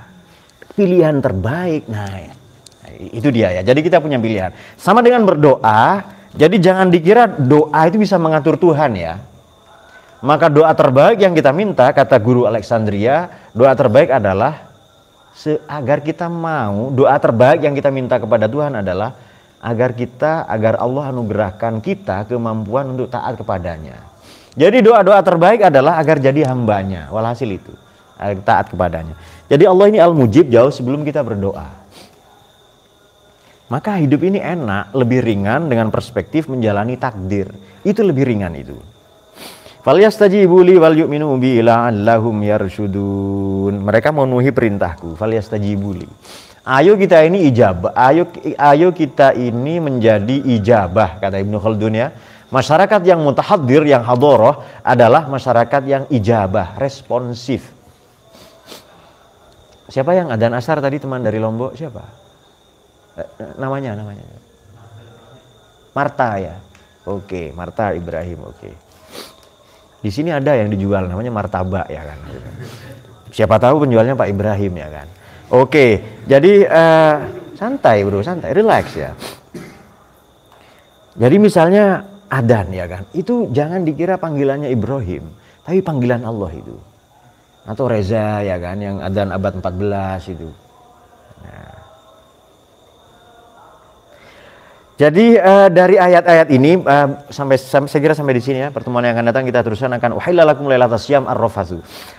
Pilihan terbaik. Nah, ya. itu dia ya. Jadi kita punya pilihan. Sama dengan berdoa, jadi jangan dikira doa itu bisa mengatur Tuhan ya. Maka doa terbaik yang kita minta, kata guru Alexandria, doa terbaik adalah agar kita mau, doa terbaik yang kita minta kepada Tuhan adalah agar kita, agar Allah anugerahkan kita kemampuan untuk taat kepadanya. Jadi doa-doa terbaik adalah agar jadi hambanya. Walhasil itu. Eh, taat kepadanya. Jadi Allah ini al-mujib jauh sebelum kita berdoa. Maka hidup ini enak, lebih ringan dengan perspektif menjalani takdir. Itu lebih ringan itu. Falyastajibu li wal yu'minu bi la'allahum yarsyudun. Mereka memenuhi perintahku. Falyastajibu li. Ayo kita ini ijabah. Ayo ayo kita ini menjadi ijabah kata Ibnu Khaldun ya Masyarakat yang mutahadir, yang hadoroh adalah masyarakat yang ijabah, responsif. Siapa yang adan asar tadi teman dari Lombok? Siapa? Eh, eh, namanya, namanya. Marta ya. Oke, Marta Ibrahim. Oke. Di sini ada yang dijual namanya martabak ya kan. Siapa tahu penjualnya Pak Ibrahim ya kan. Oke, jadi uh, santai bro, santai, relax ya. Jadi misalnya adan ya kan. Itu jangan dikira panggilannya Ibrahim, tapi panggilan Allah itu. Atau Reza ya kan yang adan abad 14 itu. Nah. Jadi uh, dari ayat-ayat ini uh, sampai, sampai saya kira sampai di sini ya pertemuan yang akan datang kita teruskan akan uhillalakum lailatas syam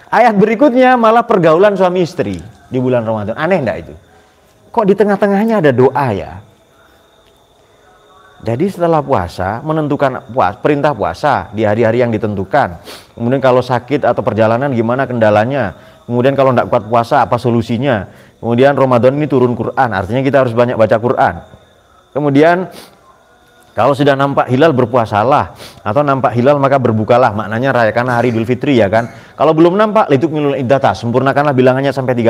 Ayat berikutnya malah pergaulan suami istri di bulan Ramadan. Aneh enggak itu? Kok di tengah-tengahnya ada doa ya? Jadi setelah puasa menentukan puas, perintah puasa di hari-hari yang ditentukan. Kemudian kalau sakit atau perjalanan gimana kendalanya? Kemudian kalau tidak kuat puasa apa solusinya? Kemudian Ramadan ini turun Quran, artinya kita harus banyak baca Quran. Kemudian kalau sudah nampak hilal berpuasalah atau nampak hilal maka berbukalah maknanya rayakan hari Idul Fitri ya kan. Kalau belum nampak lituk milul iddata sempurnakanlah bilangannya sampai 30.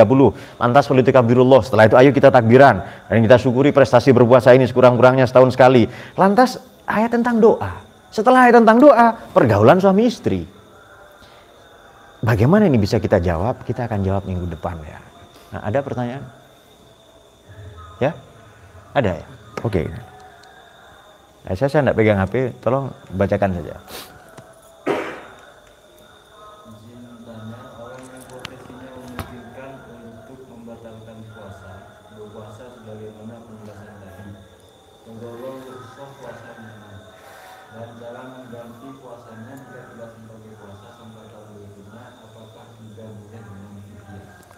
Mantas politik abdurullah. Setelah itu ayo kita takbiran dan kita syukuri prestasi berpuasa ini sekurang-kurangnya setahun sekali. Lantas ayat tentang doa. Setelah ayat tentang doa, pergaulan suami istri. Bagaimana ini bisa kita jawab? Kita akan jawab minggu depan ya. Nah, ada pertanyaan? Ya? Ada ya? Oke. Okay. Eh, saya saya tidak pegang HP, tolong bacakan saja.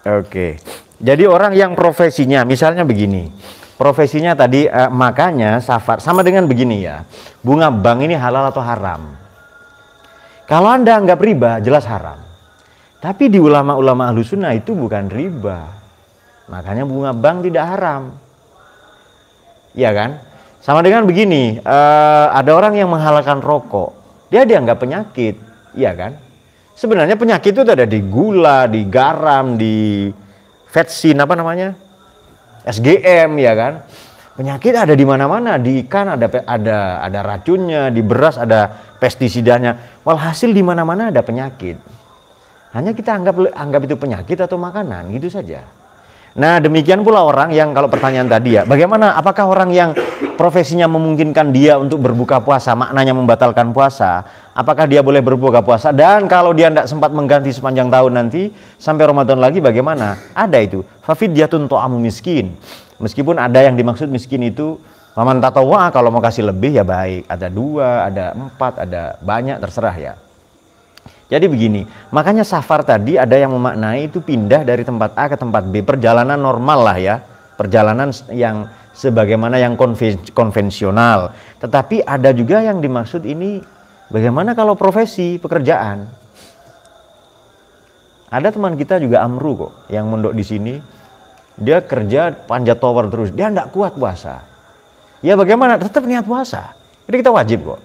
Oke. Jadi orang yang profesinya misalnya begini profesinya tadi eh, makanya safar sama dengan begini ya bunga bank ini halal atau haram kalau anda anggap riba jelas haram tapi di ulama-ulama ahlu sunnah itu bukan riba makanya bunga bank tidak haram iya kan sama dengan begini eh, ada orang yang menghalalkan rokok dia dianggap penyakit iya kan sebenarnya penyakit itu ada di gula di garam di vetsin apa namanya SGM ya kan. Penyakit ada di mana-mana, di ikan ada ada ada racunnya, di beras ada pestisidanya. Walhasil di mana-mana ada penyakit. Hanya kita anggap anggap itu penyakit atau makanan gitu saja. Nah, demikian pula orang yang kalau pertanyaan tadi ya, bagaimana apakah orang yang profesinya memungkinkan dia untuk berbuka puasa, maknanya membatalkan puasa, apakah dia boleh berbuka puasa dan kalau dia tidak sempat mengganti sepanjang tahun nanti sampai Ramadan lagi bagaimana? Ada itu. Fafidyatun amu miskin. Meskipun ada yang dimaksud miskin itu Paman tatawa kalau mau kasih lebih ya baik. Ada dua, ada empat, ada banyak terserah ya. Jadi begini, makanya safar tadi ada yang memaknai itu pindah dari tempat A ke tempat B, perjalanan normal lah ya, perjalanan yang sebagaimana yang konvensional. Tetapi ada juga yang dimaksud ini bagaimana kalau profesi, pekerjaan. Ada teman kita juga Amru kok yang mondok di sini, dia kerja panjat tower terus, dia tidak kuat puasa. Ya bagaimana? Tetap niat puasa. Jadi kita wajib kok.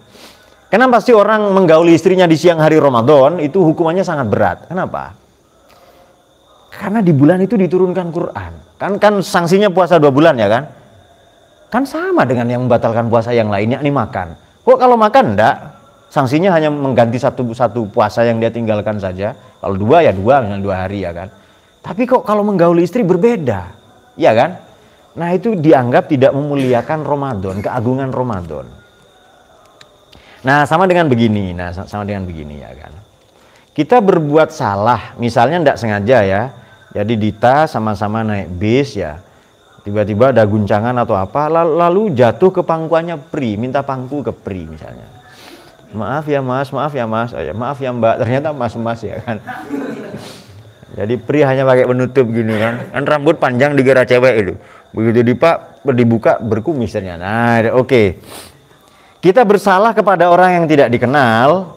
Kenapa sih orang menggauli istrinya di siang hari Ramadan itu hukumannya sangat berat? Kenapa? Karena di bulan itu diturunkan Quran. Kan kan sanksinya puasa dua bulan ya kan? Kan sama dengan yang membatalkan puasa yang lainnya ini makan. Kok kalau makan enggak? Sanksinya hanya mengganti satu satu puasa yang dia tinggalkan saja. Kalau dua ya dua, dengan dua hari ya kan. Tapi kok kalau menggauli istri berbeda, ya kan? Nah itu dianggap tidak memuliakan Ramadan, keagungan Ramadan. Nah, sama dengan begini. Nah, sama dengan begini ya kan. Kita berbuat salah, misalnya tidak sengaja ya. Jadi Dita sama-sama naik bis ya. Tiba-tiba ada guncangan atau apa, lalu jatuh ke pangkuannya Pri, minta pangku ke Pri misalnya. Maaf ya Mas, maaf ya Mas, oh, ya, maaf ya Mbak. Ternyata Mas-mas ya kan. Jadi Pri hanya pakai penutup gini kan. Kan rambut panjang digerak cewek itu. Begitu dipak, dibuka berkumis ternyata. Nah, oke. Okay. Kita bersalah kepada orang yang tidak dikenal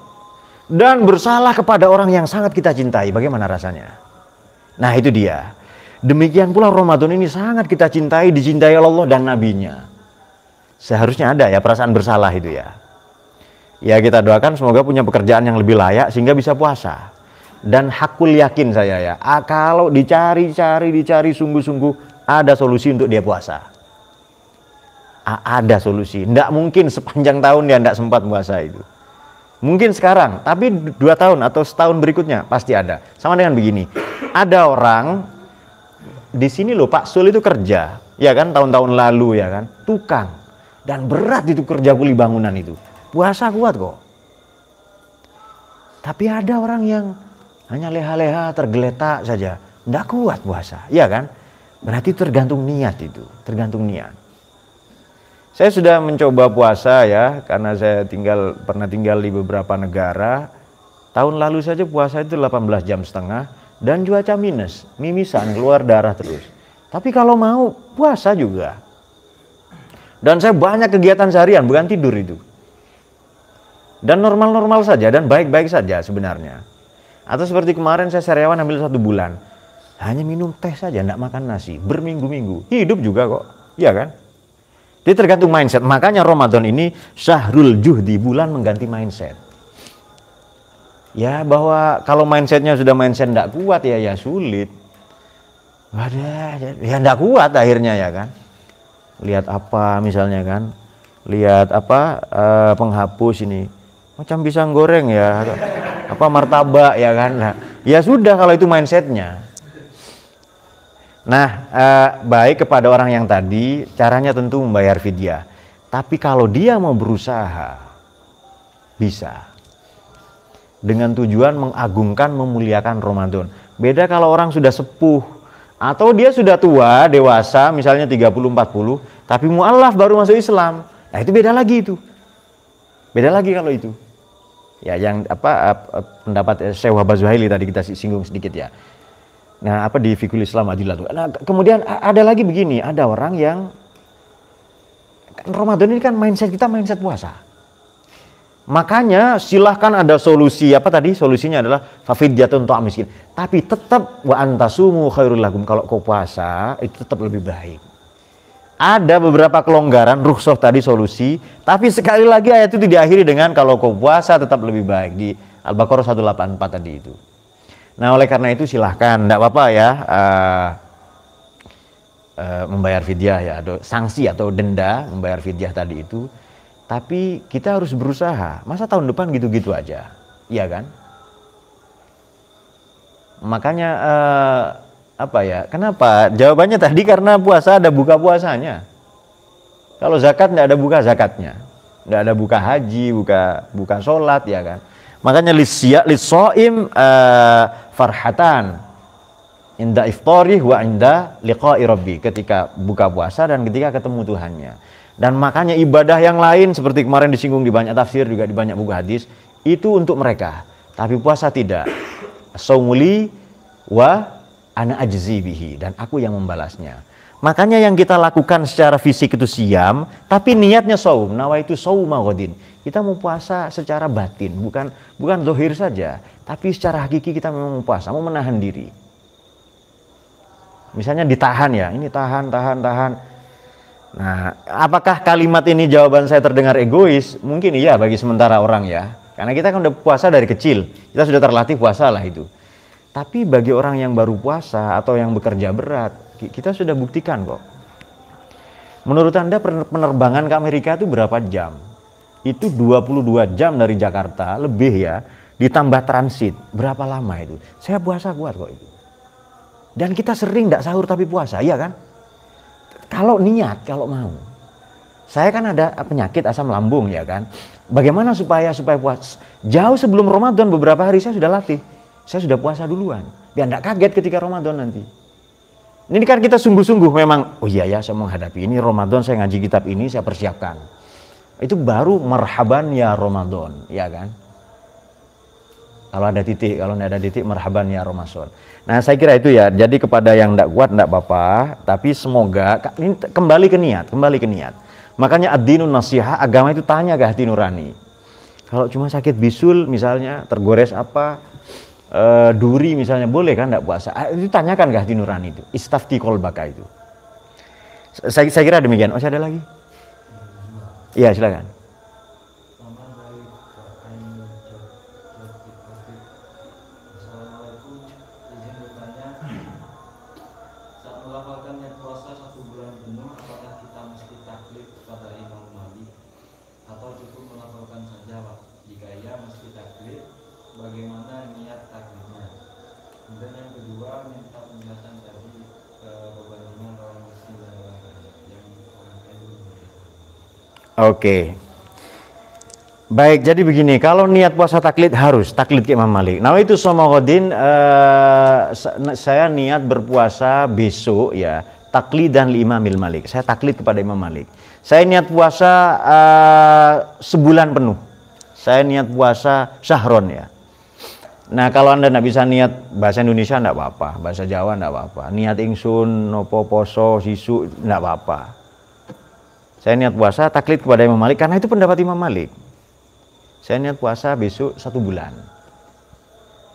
dan bersalah kepada orang yang sangat kita cintai. Bagaimana rasanya? Nah, itu dia. Demikian pula Ramadan ini sangat kita cintai, dicintai oleh Allah dan nabinya. Seharusnya ada ya perasaan bersalah itu ya. Ya kita doakan semoga punya pekerjaan yang lebih layak sehingga bisa puasa. Dan hakul yakin saya ya, kalau dicari-cari, dicari sungguh-sungguh ada solusi untuk dia puasa ada solusi. Tidak mungkin sepanjang tahun dia tidak sempat puasa itu. Mungkin sekarang, tapi dua tahun atau setahun berikutnya pasti ada. Sama dengan begini, ada orang di sini loh Pak Sul itu kerja, ya kan tahun-tahun lalu ya kan, tukang dan berat itu kerja kuli bangunan itu. Puasa kuat kok. Tapi ada orang yang hanya leha-leha tergeletak saja, tidak kuat puasa, ya kan? Berarti tergantung niat itu, tergantung niat. Saya sudah mencoba puasa ya, karena saya tinggal pernah tinggal di beberapa negara. Tahun lalu saja puasa itu 18 jam setengah dan cuaca minus, mimisan keluar darah terus. Tapi kalau mau puasa juga. Dan saya banyak kegiatan seharian, bukan tidur itu. Dan normal-normal saja dan baik-baik saja sebenarnya. Atau seperti kemarin saya sariawan ambil satu bulan. Hanya minum teh saja, tidak makan nasi. Berminggu-minggu. Hidup juga kok. Iya kan? Jadi tergantung mindset. Makanya Ramadan ini syahrul di bulan mengganti mindset. Ya bahwa kalau mindsetnya sudah mindset tidak kuat ya ya sulit. Wadah, ya tidak ya kuat akhirnya ya kan. Lihat apa misalnya kan. Lihat apa eh, penghapus ini. Macam pisang goreng ya. Apa martabak ya kan. Nah, ya sudah kalau itu mindsetnya Nah, eh, baik kepada orang yang tadi, caranya tentu membayar vidya. Tapi kalau dia mau berusaha, bisa. Dengan tujuan mengagungkan, memuliakan Ramadan. Beda kalau orang sudah sepuh, atau dia sudah tua, dewasa, misalnya 30-40, tapi mu'alaf baru masuk Islam. Nah itu beda lagi itu. Beda lagi kalau itu. Ya yang apa eh, eh, pendapat eh, Syekh Wahab tadi kita singgung sedikit ya Nah, apa di Fikul Islam tuh. Nah, kemudian ada lagi begini, ada orang yang Ramadan ini kan mindset kita mindset puasa. Makanya silahkan ada solusi apa tadi solusinya adalah fafidyatun untuk miskin. Tapi tetap wa antasumu khairul lakum kalau kau puasa itu tetap lebih baik. Ada beberapa kelonggaran rukhsah tadi solusi, tapi sekali lagi ayat itu diakhiri dengan kalau kau puasa tetap lebih baik di Al-Baqarah 184 tadi itu. Nah, oleh karena itu silahkan, tidak apa-apa ya uh, uh, membayar fidyah ya, atau sanksi atau denda membayar fidyah tadi itu. Tapi kita harus berusaha. Masa tahun depan gitu-gitu aja, iya kan? Makanya uh, apa ya? Kenapa? Jawabannya tadi karena puasa ada buka puasanya. Kalau zakat tidak ada buka zakatnya, tidak ada buka haji, buka buka sholat ya kan Makanya lisya lisoim uh, eh, farhatan inda iftari wa inda liqa'i rabbi ketika buka puasa dan ketika ketemu Tuhannya. Dan makanya ibadah yang lain seperti kemarin disinggung di banyak tafsir juga di banyak buku hadis itu untuk mereka, tapi puasa tidak. Saumuli wa ana ajzi bihi dan aku yang membalasnya. Makanya yang kita lakukan secara fisik itu siam, tapi niatnya saum. Nawa itu sauma ghadin. Kita mau puasa secara batin, bukan bukan dohir saja, tapi secara hakiki kita memang mau puasa, mau menahan diri. Misalnya ditahan ya, ini tahan, tahan, tahan. Nah, apakah kalimat ini jawaban saya terdengar egois? Mungkin iya bagi sementara orang ya. Karena kita kan udah puasa dari kecil, kita sudah terlatih puasa lah itu. Tapi bagi orang yang baru puasa atau yang bekerja berat, kita sudah buktikan kok. Menurut Anda penerbangan ke Amerika itu berapa jam? itu 22 jam dari Jakarta lebih ya ditambah transit berapa lama itu saya puasa kuat kok itu dan kita sering tidak sahur tapi puasa iya kan kalau niat kalau mau saya kan ada penyakit asam lambung ya kan bagaimana supaya supaya puas jauh sebelum Ramadan beberapa hari saya sudah latih saya sudah puasa duluan biar tidak kaget ketika Ramadan nanti ini kan kita sungguh-sungguh memang oh iya ya saya menghadapi ini Ramadan saya ngaji kitab ini saya persiapkan itu baru marhaban ya Ramadan, ya kan? Kalau ada titik, kalau tidak ada titik marhaban ya Ramadan. Nah, saya kira itu ya. Jadi kepada yang tidak kuat tidak apa-apa, tapi semoga kembali ke niat, kembali ke niat. Makanya ad-dinun agama itu tanya ke hati nurani. Kalau cuma sakit bisul misalnya, tergores apa, e, duri misalnya, boleh kan tidak puasa? Ah, itu tanyakan ke hati nurani itu, istafti kolbaka itu. Saya, saya kira demikian. Oh, ada lagi? Iya silakan. Oke. Baik, jadi begini, kalau niat puasa taklid harus taklid ke Imam Malik. Nah, itu semua eh, uh, saya niat berpuasa besok ya, taklid dan lima mil Malik. Saya taklid kepada Imam Malik. Saya niat puasa uh, sebulan penuh. Saya niat puasa sahron ya. Nah, kalau Anda tidak bisa niat bahasa Indonesia tidak apa-apa, bahasa Jawa tidak apa-apa. Niat ingsun nopo poso sisu tidak apa-apa saya niat puasa taklid kepada Imam Malik karena itu pendapat Imam Malik. Saya niat puasa besok satu bulan.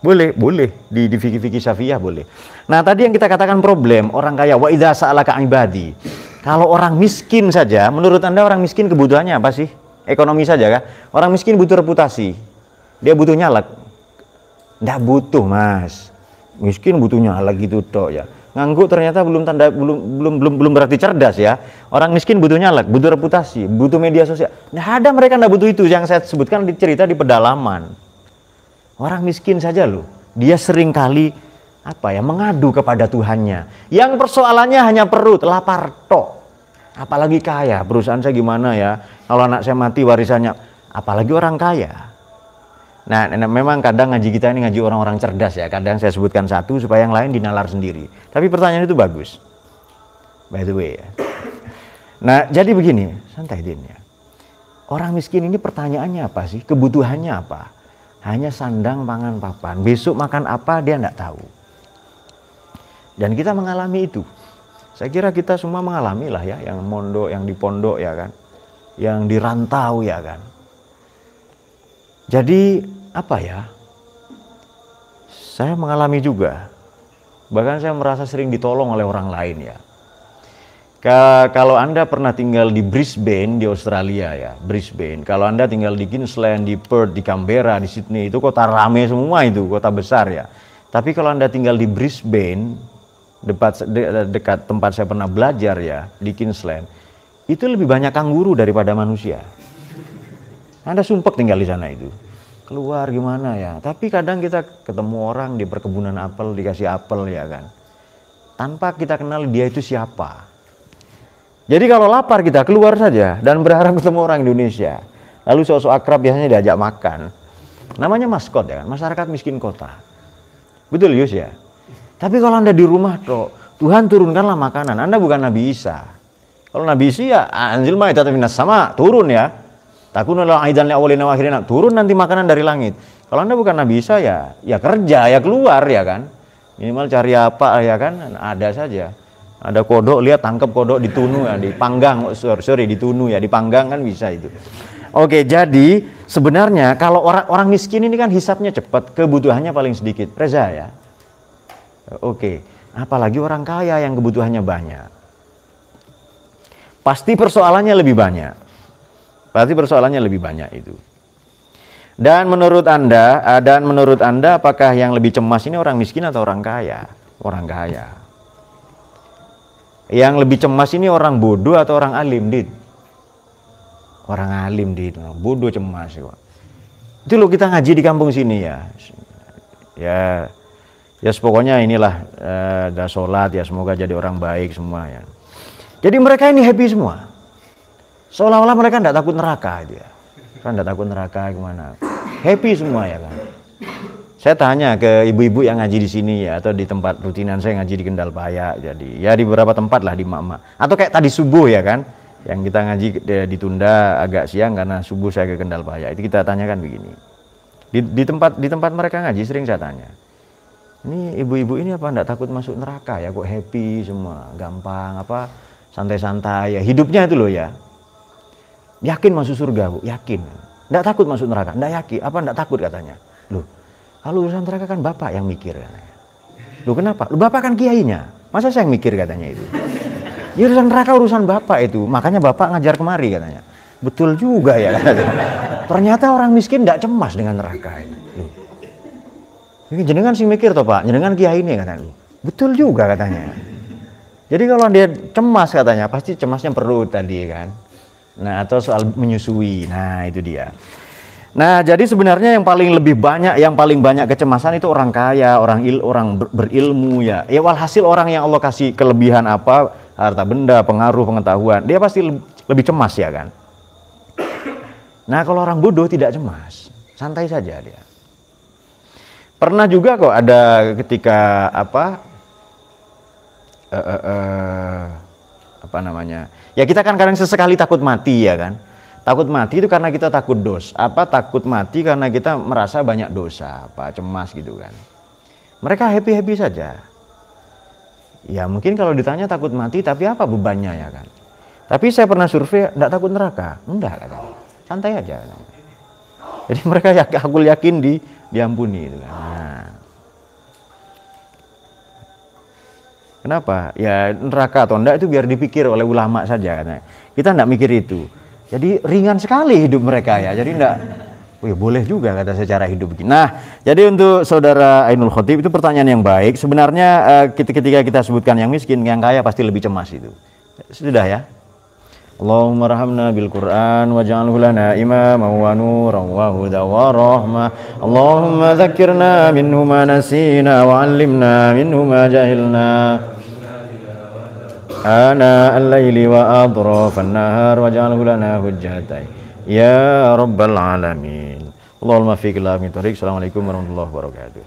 Boleh, boleh di di fikih-fikih Syafi'iyah boleh. Nah, tadi yang kita katakan problem orang kaya wa idza sa'alaka ibadi. Kalau orang miskin saja, menurut Anda orang miskin kebutuhannya apa sih? Ekonomi saja kah? Orang miskin butuh reputasi. Dia butuh nyalek. Enggak butuh, Mas. Miskin butuh nyalek gitu tok ya Ngangguk ternyata belum tanda belum belum belum belum berarti cerdas ya. Orang miskin butuh nyalek, butuh reputasi, butuh media sosial. Nah, ada mereka nggak butuh itu yang saya sebutkan di cerita di pedalaman. Orang miskin saja loh, dia sering kali apa ya mengadu kepada Tuhannya. Yang persoalannya hanya perut, lapar tok. Apalagi kaya, perusahaan saya gimana ya? Kalau anak saya mati warisannya, apalagi orang kaya Nah, nah, nah, memang kadang ngaji kita ini ngaji orang-orang cerdas ya. Kadang saya sebutkan satu supaya yang lain dinalar sendiri. Tapi pertanyaan itu bagus. By the way ya. Nah, jadi begini, santai Din ya. Orang miskin ini pertanyaannya apa sih? Kebutuhannya apa? Hanya sandang pangan papan. Besok makan apa dia tidak tahu. Dan kita mengalami itu. Saya kira kita semua mengalami lah ya, yang mondok, yang di pondok ya kan, yang dirantau ya kan. Jadi apa ya? Saya mengalami juga. Bahkan saya merasa sering ditolong oleh orang lain ya. Ka kalau Anda pernah tinggal di Brisbane di Australia ya, Brisbane. Kalau Anda tinggal di Queensland, di Perth, di Canberra, di Sydney, itu kota rame semua itu, kota besar ya. Tapi kalau Anda tinggal di Brisbane, dekat, de dekat tempat saya pernah belajar ya, di Queensland, itu lebih banyak kanguru daripada manusia. Anda sumpek tinggal di sana itu keluar gimana ya. Tapi kadang kita ketemu orang di perkebunan apel dikasih apel ya kan. Tanpa kita kenal dia itu siapa. Jadi kalau lapar kita keluar saja dan berharap ketemu orang Indonesia. Lalu sosok akrab biasanya diajak makan. Namanya maskot ya kan, masyarakat miskin kota. Betul Yus ya. Tapi kalau Anda di rumah tuh Tuhan turunkanlah makanan. Anda bukan Nabi Isa. Kalau Nabi Isa ya anjil ma'ita sama, turun ya. Takunullah aidan li awalina wa akhirina. Turun nanti makanan dari langit. Kalau Anda bukan Nabi Isa ya, ya kerja, ya keluar ya kan. Minimal cari apa ya kan, ada saja. Ada kodok, lihat tangkap kodok ditunu ya, dipanggang, sorry, sorry ditunu ya, dipanggang kan bisa itu. Oke, jadi sebenarnya kalau orang orang miskin ini kan hisapnya cepat, kebutuhannya paling sedikit. Reza ya. Oke, apalagi orang kaya yang kebutuhannya banyak. Pasti persoalannya lebih banyak Pasti persoalannya lebih banyak itu. Dan menurut Anda, eh, dan menurut Anda apakah yang lebih cemas ini orang miskin atau orang kaya? Orang kaya. Yang lebih cemas ini orang bodoh atau orang alim, Dit? Orang alim, Dit. Bodoh cemas, ya. Itu lo kita ngaji di kampung sini ya. Ya ya pokoknya inilah ada eh, sholat ya semoga jadi orang baik semua ya. Jadi mereka ini happy semua. Seolah-olah mereka tidak takut neraka dia. Ya. Kan tidak takut neraka gimana. Happy semua ya kan. Saya tanya ke ibu-ibu yang ngaji di sini ya atau di tempat rutinan saya ngaji di Kendal Paya jadi ya di beberapa tempat lah di Mama atau kayak tadi subuh ya kan yang kita ngaji eh, ditunda agak siang karena subuh saya ke Kendal Paya itu kita tanyakan begini di, di tempat di tempat mereka ngaji sering saya tanya ini ibu-ibu ini apa tidak takut masuk neraka ya kok happy semua gampang apa santai-santai ya hidupnya itu loh ya Yakin masuk surga, Bu? Yakin. tidak takut masuk neraka? tidak yakin. Apa tidak takut katanya? lu kalau urusan neraka kan Bapak yang mikir katanya. Loh, kenapa? lu Bapak kan kiainya. Masa saya yang mikir katanya itu? Ya urusan neraka urusan Bapak itu. Makanya Bapak ngajar kemari katanya. Betul juga ya katanya. Ternyata orang miskin tidak cemas dengan neraka itu. Ini jenengan sih mikir toh Pak, jenengan kiai ini katanya. lu, Betul juga katanya. Jadi kalau dia cemas katanya, pasti cemasnya perlu tadi kan. Nah, atau soal menyusui. Nah, itu dia. Nah, jadi sebenarnya yang paling lebih banyak yang paling banyak kecemasan itu orang kaya, orang il orang ber, berilmu ya. Ya walhasil orang yang Allah kasih kelebihan apa, harta benda, pengaruh, pengetahuan, dia pasti le lebih cemas ya kan. Nah, kalau orang bodoh tidak cemas, santai saja dia. Pernah juga kok ada ketika apa uh, uh, uh, apa namanya? Ya kita kan kadang sesekali takut mati ya kan. Takut mati itu karena kita takut dos. Apa takut mati karena kita merasa banyak dosa, apa cemas gitu kan. Mereka happy-happy saja. Ya mungkin kalau ditanya takut mati tapi apa bebannya ya kan. Tapi saya pernah survei, enggak takut neraka. Enggak kan Santai aja. kan? Jadi mereka ya aku yakin di diampuni gitu kan. Nah. Kenapa? Ya neraka atau enggak itu biar dipikir oleh ulama saja. Nah, kita enggak mikir itu. Jadi ringan sekali hidup mereka ya. Jadi enggak oh, ya boleh juga kata secara hidup begini. Nah, jadi untuk saudara Ainul Khotib itu pertanyaan yang baik. Sebenarnya uh, ketika kita sebutkan yang miskin, yang kaya pasti lebih cemas itu. Sudah ya. Allahumma rahamna bil Qur'an ja'alhu lana imama wa nuran wa huda wa rahma. Allahumma zakirna minhu ma nasina wa 'allimna minhu ma jahilna. آناء الليل وأطراف النهار واجعله لنا حجتين يا رب العالمين اللهم في كلام طريق السلام عليكم ورحمة الله وبركاته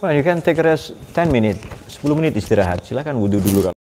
Well, you can take rest 10 minutes, 10 menit istirahat. Silakan wudhu dulu kalau